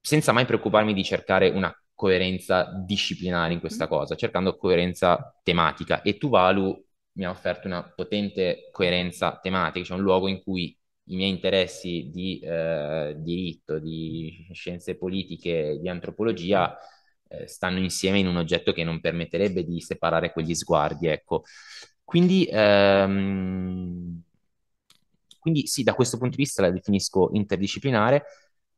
senza mai preoccuparmi di cercare una coerenza disciplinare in questa mm. cosa, cercando coerenza tematica. E Tuvalu mi ha offerto una potente coerenza tematica, cioè un luogo in cui i miei interessi di eh, diritto, di scienze politiche, di antropologia eh, stanno insieme in un oggetto che non permetterebbe di separare quegli sguardi, ecco. Quindi, ehm, quindi sì, da questo punto di vista la definisco interdisciplinare,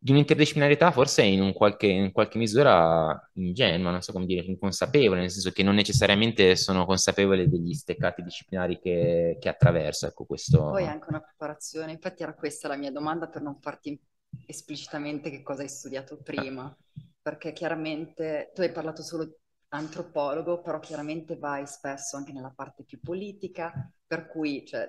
di un'interdisciplinarità forse in, un qualche, in, qualche, misura ingenua, non so come dire, inconsapevole, nel senso che non necessariamente sono consapevole degli steccati disciplinari che, che attraverso. Ecco, questo... Poi anche una preparazione, infatti era questa la mia domanda per non farti esplicitamente che cosa hai studiato prima, perché chiaramente tu hai parlato solo di antropologo, però chiaramente vai spesso anche nella parte più politica, per cui cioè,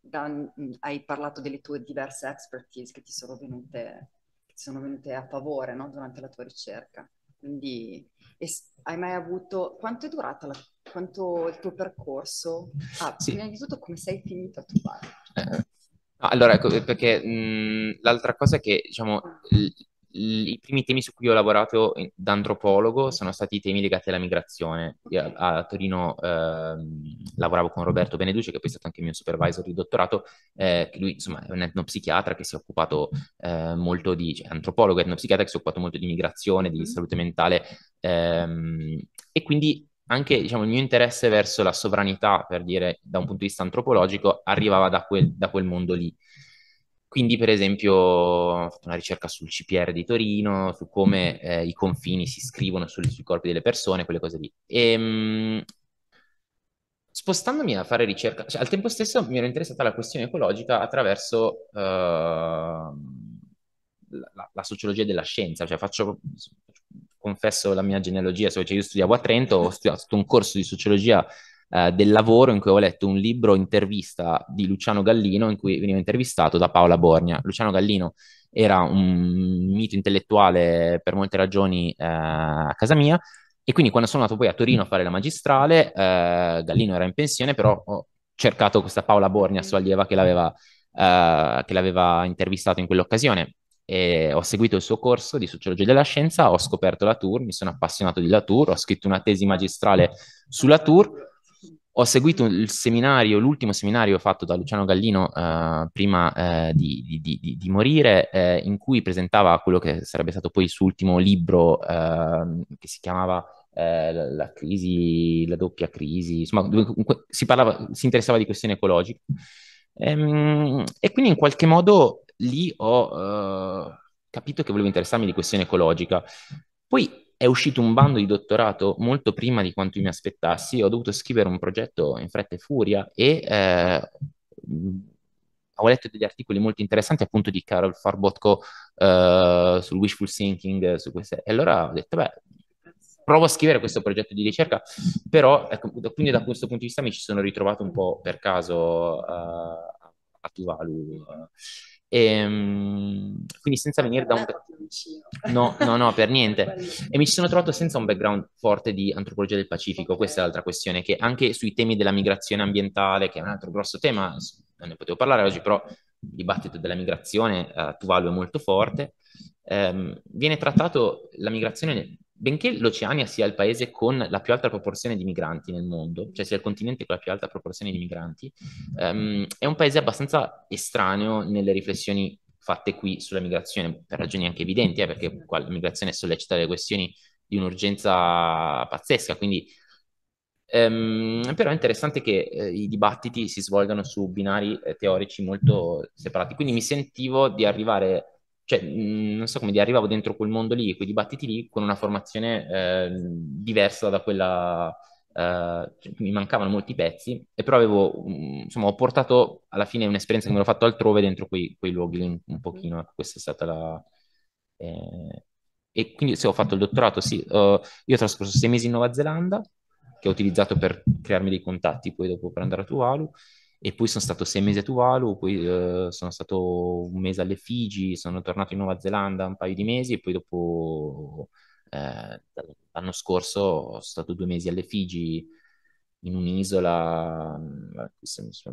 da, hai parlato delle tue diverse expertise che ti sono venute sono venute a favore no? durante la tua ricerca. Quindi es- hai mai avuto... Quanto è durata la... Quanto il tuo percorso? Ah, sì. prima di tutto come sei finito a Tuvalu? Eh, allora, ecco, perché mh, mhmm, l'altra cosa è che, diciamo, ah. l- i primi temi su cui ho lavorato eh, da antropologo sono stati i temi legati alla migrazione. Io a, Torino eh, lavoravo con Roberto Beneduce, che poi è stato anche mio supervisor di dottorato, eh, lui insomma è un etnopsichiatra che si è occupato eh, molto di, cioè antropologo etnopsichiatra che si è occupato molto di migrazione, di mm-hmm. salute mentale ehm, e quindi anche diciamo, il mio interesse verso la sovranità, per dire da un punto di vista antropologico, arrivava da quel, da quel mondo lì. Quindi, per esempio, ho fatto una ricerca sul CPR di Torino, su come mm-hmm. eh, i confini si scrivono sul, sui corpi delle persone, quelle cose lì. E, ehm, mh, spostandomi a fare ricerca, cioè, al tempo stesso mi era interessata la questione ecologica attraverso uh, la, la, sociologia della scienza, cioè faccio, confesso la mia genealogia, cioè io studiavo a Trento, ho studiato un corso di sociologia eh, del lavoro in cui avevo letto un libro intervista di Luciano Gallino in cui veniva intervistato da Paola Borgna. Luciano Gallino era un mito intellettuale per molte ragioni eh, a casa mia e quindi quando sono andato poi a Torino a fare la magistrale, eh, Gallino era in pensione, però ho cercato questa Paola Borgna, sua allieva, che l'aveva, eh, che l'aveva intervistato in quell'occasione E ho seguito il suo corso di sociologia della scienza, ho scoperto la Tour, mi sono appassionato di la Tour, ho scritto una tesi magistrale sulla Tour ho seguito il seminario, l'ultimo seminario fatto da Luciano Gallino eh, prima eh, di, di, di, di, morire, eh, in cui presentava quello che sarebbe stato poi il suo ultimo libro, ehm, che si chiamava eh, la, la, crisi, la doppia crisi, insomma, si, parlava, si interessava di questioni ecologiche. Ehm, e quindi in qualche modo lì ho eh, capito che volevo interessarmi di questione ecologica. Poi è uscito un bando di dottorato molto prima di quanto io mi aspettassi, ho dovuto scrivere un progetto in fretta e furia e eh, ho letto degli articoli molto interessanti appunto di Carol Farbotko eh, sul wishful thinking, su queste, e allora ho detto beh, provo a scrivere questo progetto di ricerca, però ecco, quindi da questo punto di vista mi ci sono ritrovato un po' per caso uh, a Tuvalu. Uh, e, ehm, quindi senza venire da un... No, no, no, per niente. E mi ci sono trovato senza un background forte di antropologia del Pacifico, questa è l'altra questione, che anche sui temi della migrazione ambientale, che è un altro grosso tema, non ne potevo parlare oggi, però il dibattito della migrazione eh, a Tuvalu è molto forte, ehm, viene trattato la migrazione benché l'Oceania sia il paese con la più alta proporzione di migranti nel mondo, cioè sia il continente con la più alta proporzione di migranti, um, è un paese abbastanza estraneo nelle riflessioni fatte qui sulla migrazione, per ragioni anche evidenti, eh, perché qua la migrazione sollecita le questioni di un'urgenza pazzesca, quindi Um, però è interessante che eh, i dibattiti si svolgano su binari eh, teorici molto separati, quindi mi sentivo di arrivare cioè, mhmm, non so come dire, arrivavo dentro quel mondo lì, quei dibattiti lì, con una formazione eh, diversa da quella... Eh, mi mancavano molti pezzi, e però avevo, mhmm, insomma, ho portato alla fine un'esperienza che mi ero fatto altrove dentro quei, quei luoghi lì un pochino, eh, questa è stata la... Eh, e quindi se ho fatto il dottorato, sì, uh, io ho trascorso sei mesi in Nuova Zelanda, che ho utilizzato per crearmi dei contatti poi dopo per andare a Tuvalu, e poi sono stato sei mesi a Tuvalu, poi eh, sono stato un mese alle Figi, sono tornato in Nuova Zelanda un paio di mesi e poi dopo eh, l'anno scorso sono stato due mesi alle Figi in un'isola, mm,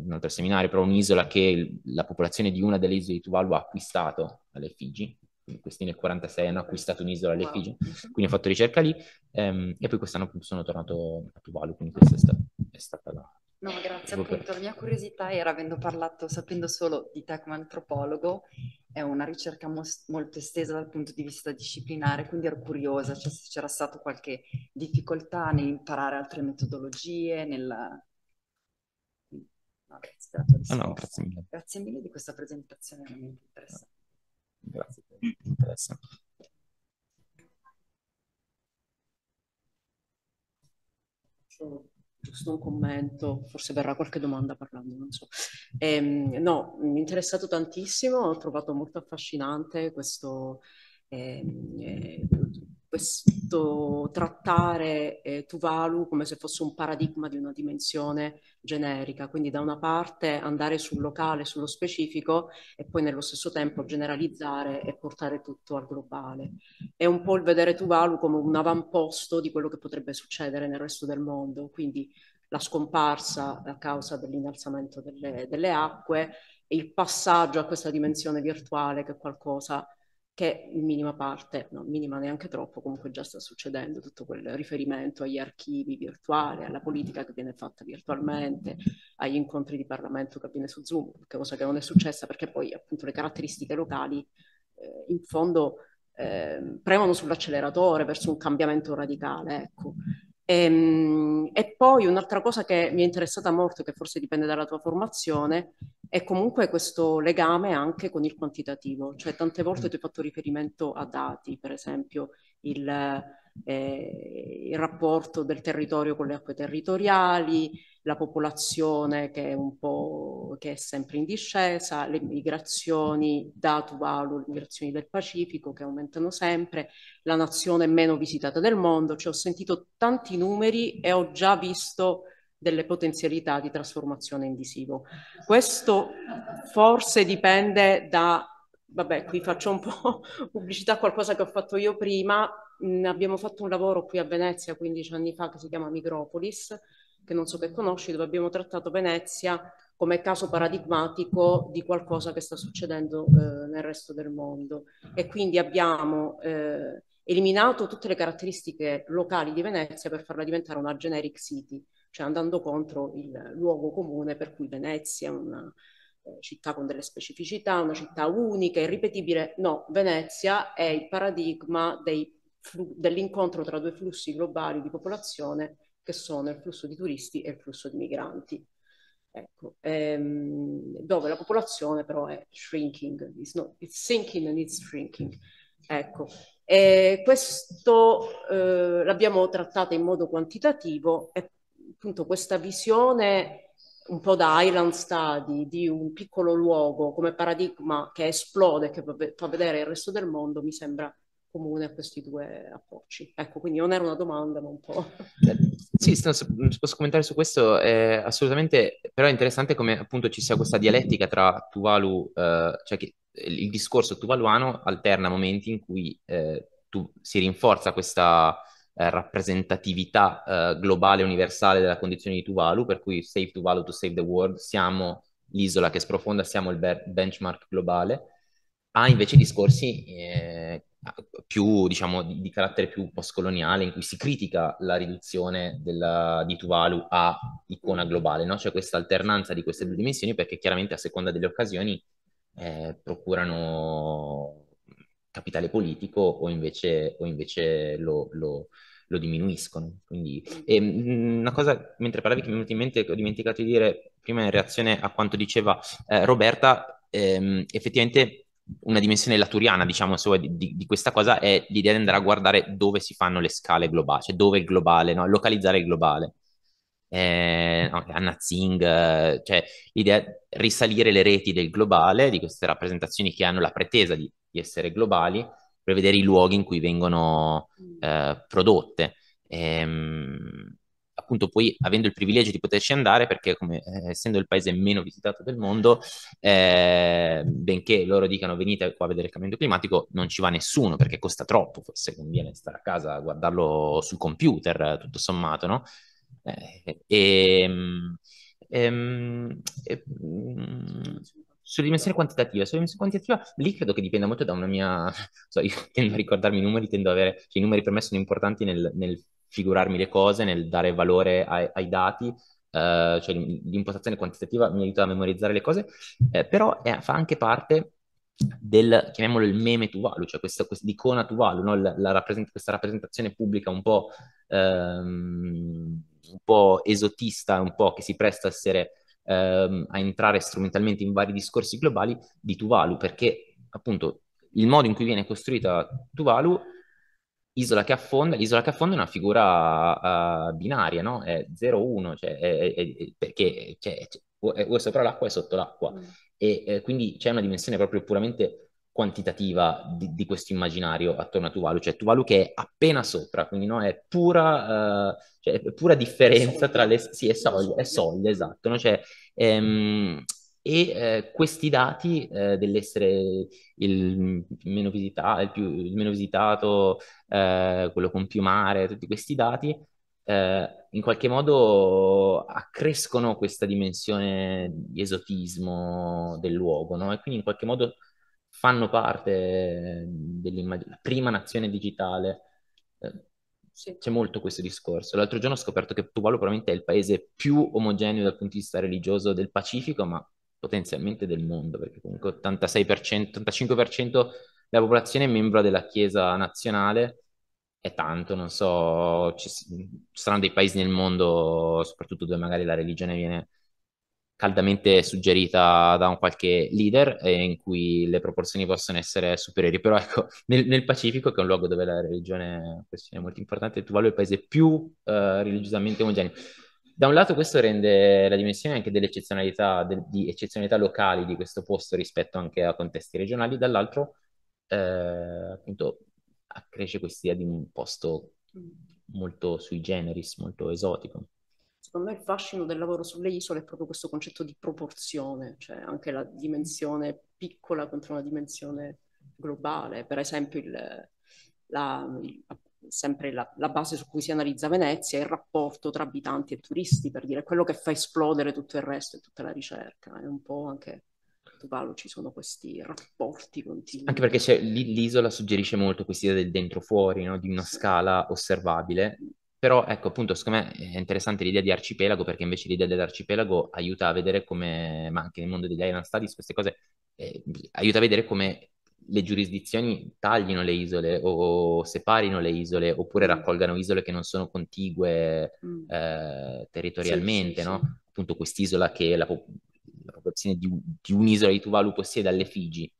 un altro seminario, però un'isola che la popolazione di una delle isole di Tuvalu ha acquistato alle Figi, questi nel 46 hanno acquistato un'isola alle Figi, quindi ho fatto ricerca lì ehm, e poi quest'anno sono tornato a Tuvalu, quindi questo è stato. No, grazie. Appunto, la mia curiosità era, avendo parlato, sapendo solo di te come antropologo, è una ricerca mos- molto estesa dal punto di vista disciplinare, quindi ero curiosa, cioè se c'era stata qualche difficoltà nell'imparare altre metodologie, nella... No, grazie, ah, no, grazie, mille. grazie mille di questa presentazione veramente interessante. Grazie per Sure giusto un commento, forse verrà qualche domanda parlando, non so. E, ehm, no, mi è interessato tantissimo, ho trovato molto affascinante questo, ehm, eh, eh, questo trattare eh, Tuvalu come se fosse un paradigma di una dimensione generica, quindi da una parte andare sul locale, sullo specifico e poi nello stesso tempo generalizzare e portare tutto al globale. È un po' il vedere Tuvalu come un avamposto di quello che potrebbe succedere nel resto del mondo, quindi la scomparsa a causa dell'innalzamento delle, delle acque e il passaggio a questa dimensione virtuale che è qualcosa che in minima parte, non minima neanche troppo, comunque già sta succedendo tutto quel riferimento agli archivi virtuali, alla politica che viene fatta virtualmente, agli incontri di Parlamento che avviene su Zoom, cosa che non è successa perché poi appunto le caratteristiche locali eh, in fondo eh, premono sull'acceleratore verso un cambiamento radicale, ecco. E, ehm, e poi un'altra cosa che mi è interessata molto, che forse dipende dalla tua formazione, è comunque questo legame anche con il quantitativo. Cioè, tante volte mm. tu hai fatto riferimento a dati, per esempio il, eh, il rapporto del territorio con le acque territoriali, la popolazione che è un po' che è sempre in discesa, le migrazioni da Tuvalu, le migrazioni del Pacifico che aumentano sempre, la nazione meno visitata del mondo, cioè ho sentito tanti numeri e ho già visto delle potenzialità di trasformazione in visivo. Questo forse dipende da, vabbè, qui faccio un po' pubblicità a qualcosa che ho fatto io prima, mm, abbiamo fatto un lavoro qui a Venezia 15 anni fa che si chiama Micropolis, che non so che conosci, dove abbiamo trattato Venezia come caso paradigmatico di qualcosa che sta succedendo eh, nel resto del mondo. E quindi abbiamo eh, eliminato tutte le caratteristiche locali di Venezia per farla diventare una generic city, cioè andando contro il luogo comune per cui Venezia è una eh, città con delle specificità, una città unica, irripetibile. No, Venezia è il paradigma dell'incontro tra due flussi globali di popolazione che sono il flusso di turisti e il flusso di migranti. Ecco, ehm, dove la popolazione però è shrinking, it's, not, it's sinking and it's shrinking. Ecco, e questo eh, l'abbiamo trattata in modo quantitativo e appunto questa visione un po' da island study di un piccolo luogo come paradigma che esplode, che fa vedere il resto del mondo, mi sembra comune a questi due approcci. Ecco, quindi non era una domanda, ma un po'. Sì, se posso commentare su questo, eh, assolutamente, però è interessante come appunto ci sia questa dialettica tra Tuvalu, eh, cioè che il discorso tuvaluano alterna momenti in cui eh, tu, si rinforza questa eh, rappresentatività eh, globale, universale della condizione di Tuvalu, per cui Save Tuvalu to Save the World, siamo l'isola che sprofonda, siamo il ber- benchmark globale, ha invece discorsi eh, più, diciamo, di, di, carattere più postcoloniale, in cui si critica la riduzione della, di Tuvalu a icona globale, no? Cioè questa alternanza di queste due dimensioni, perché chiaramente a seconda delle occasioni eh, procurano capitale politico o invece, o invece lo, lo, lo, diminuiscono. Quindi, e mm, una cosa, mentre parlavi, che mi è venuta in mente, che ho dimenticato di dire prima in reazione a quanto diceva eh, Roberta, ehm, effettivamente una dimensione laturiana, diciamo, di, di, questa cosa è l'idea di andare a guardare dove si fanno le scale globali, cioè dove il globale, no? localizzare il globale. Eh, Anna Zing, eh, cioè l'idea di risalire le reti del globale, di queste rappresentazioni che hanno la pretesa di, di essere globali, per vedere i luoghi in cui vengono eh, prodotte. Ehm, appunto poi avendo il privilegio di poterci andare, perché come, eh, essendo il paese meno visitato del mondo, eh, benché loro dicano venite qua a vedere il cambiamento climatico, non ci va nessuno perché costa troppo, forse conviene stare a casa a guardarlo sul computer, tutto sommato, no? Eh, ehm, ehm, e, ehm, mm, sulla dimensione quantitativa, sulla dimensione quantitativa lì credo che dipenda molto da una mia, so, io tendo a ricordarmi i numeri, tendo a avere, cioè i numeri per me sono importanti nel, nel figurarmi le cose, nel dare valore ai, ai dati, eh, cioè l'impostazione quantitativa mi aiuta a memorizzare le cose, eh, però è, fa anche parte del, chiamiamolo il meme to value, cioè questa, questa icona to value, no? la, la rappresent- questa rappresentazione pubblica un po', ehm, un po' esotista, un po' che si presta a essere ehm, a entrare strumentalmente in vari discorsi globali di to value, perché appunto il modo in cui viene costruita Tuvalu isola che affonda, l'isola che affonda è una figura uh, binaria, no? È 0-1, cioè è, è, è, perché cioè, cioè o è sopra l'acqua e sotto l'acqua. Mm. E eh, quindi c'è una dimensione proprio puramente quantitativa di, di questo immaginario attorno a Tuvalu, cioè Tuvalu che è appena sopra, quindi no, è pura, uh, cioè, pura differenza tra le... Sì, è soglia, è soglia esatto, no? Cioè, ehm, e eh, questi dati eh, dell'essere il meno, visita- il, più, il meno visitato, eh, quello con più mare, tutti questi dati eh, in qualche modo accrescono questa dimensione di esotismo del luogo, no? E quindi in qualche modo fanno parte eh, della prima nazione digitale. Eh, sì. C'è molto questo discorso. L'altro giorno ho scoperto che Tuvalu probabilmente è il paese più omogeneo dal punto di vista religioso del Pacifico, ma potenzialmente del mondo, perché comunque 86%, 85% della popolazione è membro della Chiesa nazionale, è tanto, non so, ci, ci saranno dei paesi nel mondo, soprattutto dove magari la religione viene caldamente suggerita da un qualche leader e eh, in cui le proporzioni possono essere superiori, però ecco, nel, nel, Pacifico, che è un luogo dove la religione è molto importante, Tuvalu è il paese più eh, religiosamente omogeneo da un lato questo rende la dimensione anche delle eccezionalità, de, di eccezionalità locali di questo posto rispetto anche a contesti regionali, dall'altro eh, appunto accresce quest'idea di un posto molto sui generis, molto esotico. Secondo me il fascino del lavoro sulle isole è proprio questo concetto di proporzione, cioè anche la dimensione piccola contro una dimensione globale. Per esempio il, la, sempre la, la, base su cui si analizza Venezia, è il rapporto tra abitanti e turisti, per dire quello che fa esplodere tutto il resto e tutta la ricerca. È un po' anche Tuvalu ci sono questi rapporti continui. Anche perché l'isola suggerisce molto questa idea del dentro-fuori, no? di una scala osservabile. Però ecco, appunto, secondo me è interessante l'idea di arcipelago perché invece l'idea dell'arcipelago aiuta a vedere come, ma anche nel mondo degli island studies, queste cose eh, aiuta a vedere come le giurisdizioni taglino le isole o separino le isole oppure mm. raccolgano isole che non sono contigue mm. eh, territorialmente, sì, no? Sì. Appunto quest'isola che la, pop- la popolazione di, di, un'isola di Tuvalu possiede alle Figi,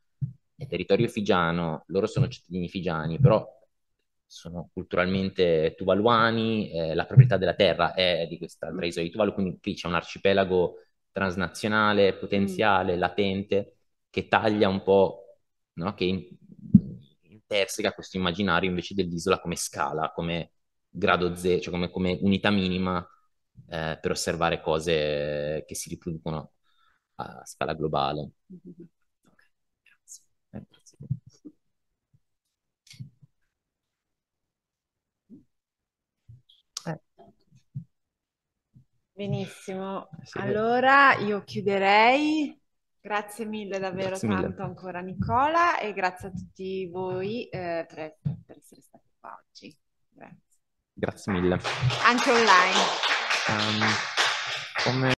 è territorio figiano, loro sono cittadini figiani, però sono culturalmente tuvaluani, eh, la proprietà della terra è di quest'altra mm. isola di Tuvalu, quindi qui c'è un arcipelago transnazionale, potenziale, mm. latente, che taglia un po' no? che intersega questo immaginario invece dell'isola come scala, come grado zero, cioè come, come unità minima eh, per osservare cose che si riproducono a scala globale. Eh. Benissimo, allora io chiuderei Grazie mille davvero grazie tanto ancora Nicola e grazie a tutti voi eh, per, per, essere stati qua oggi. Grazie. Grazie mille. Anche online. Um, come...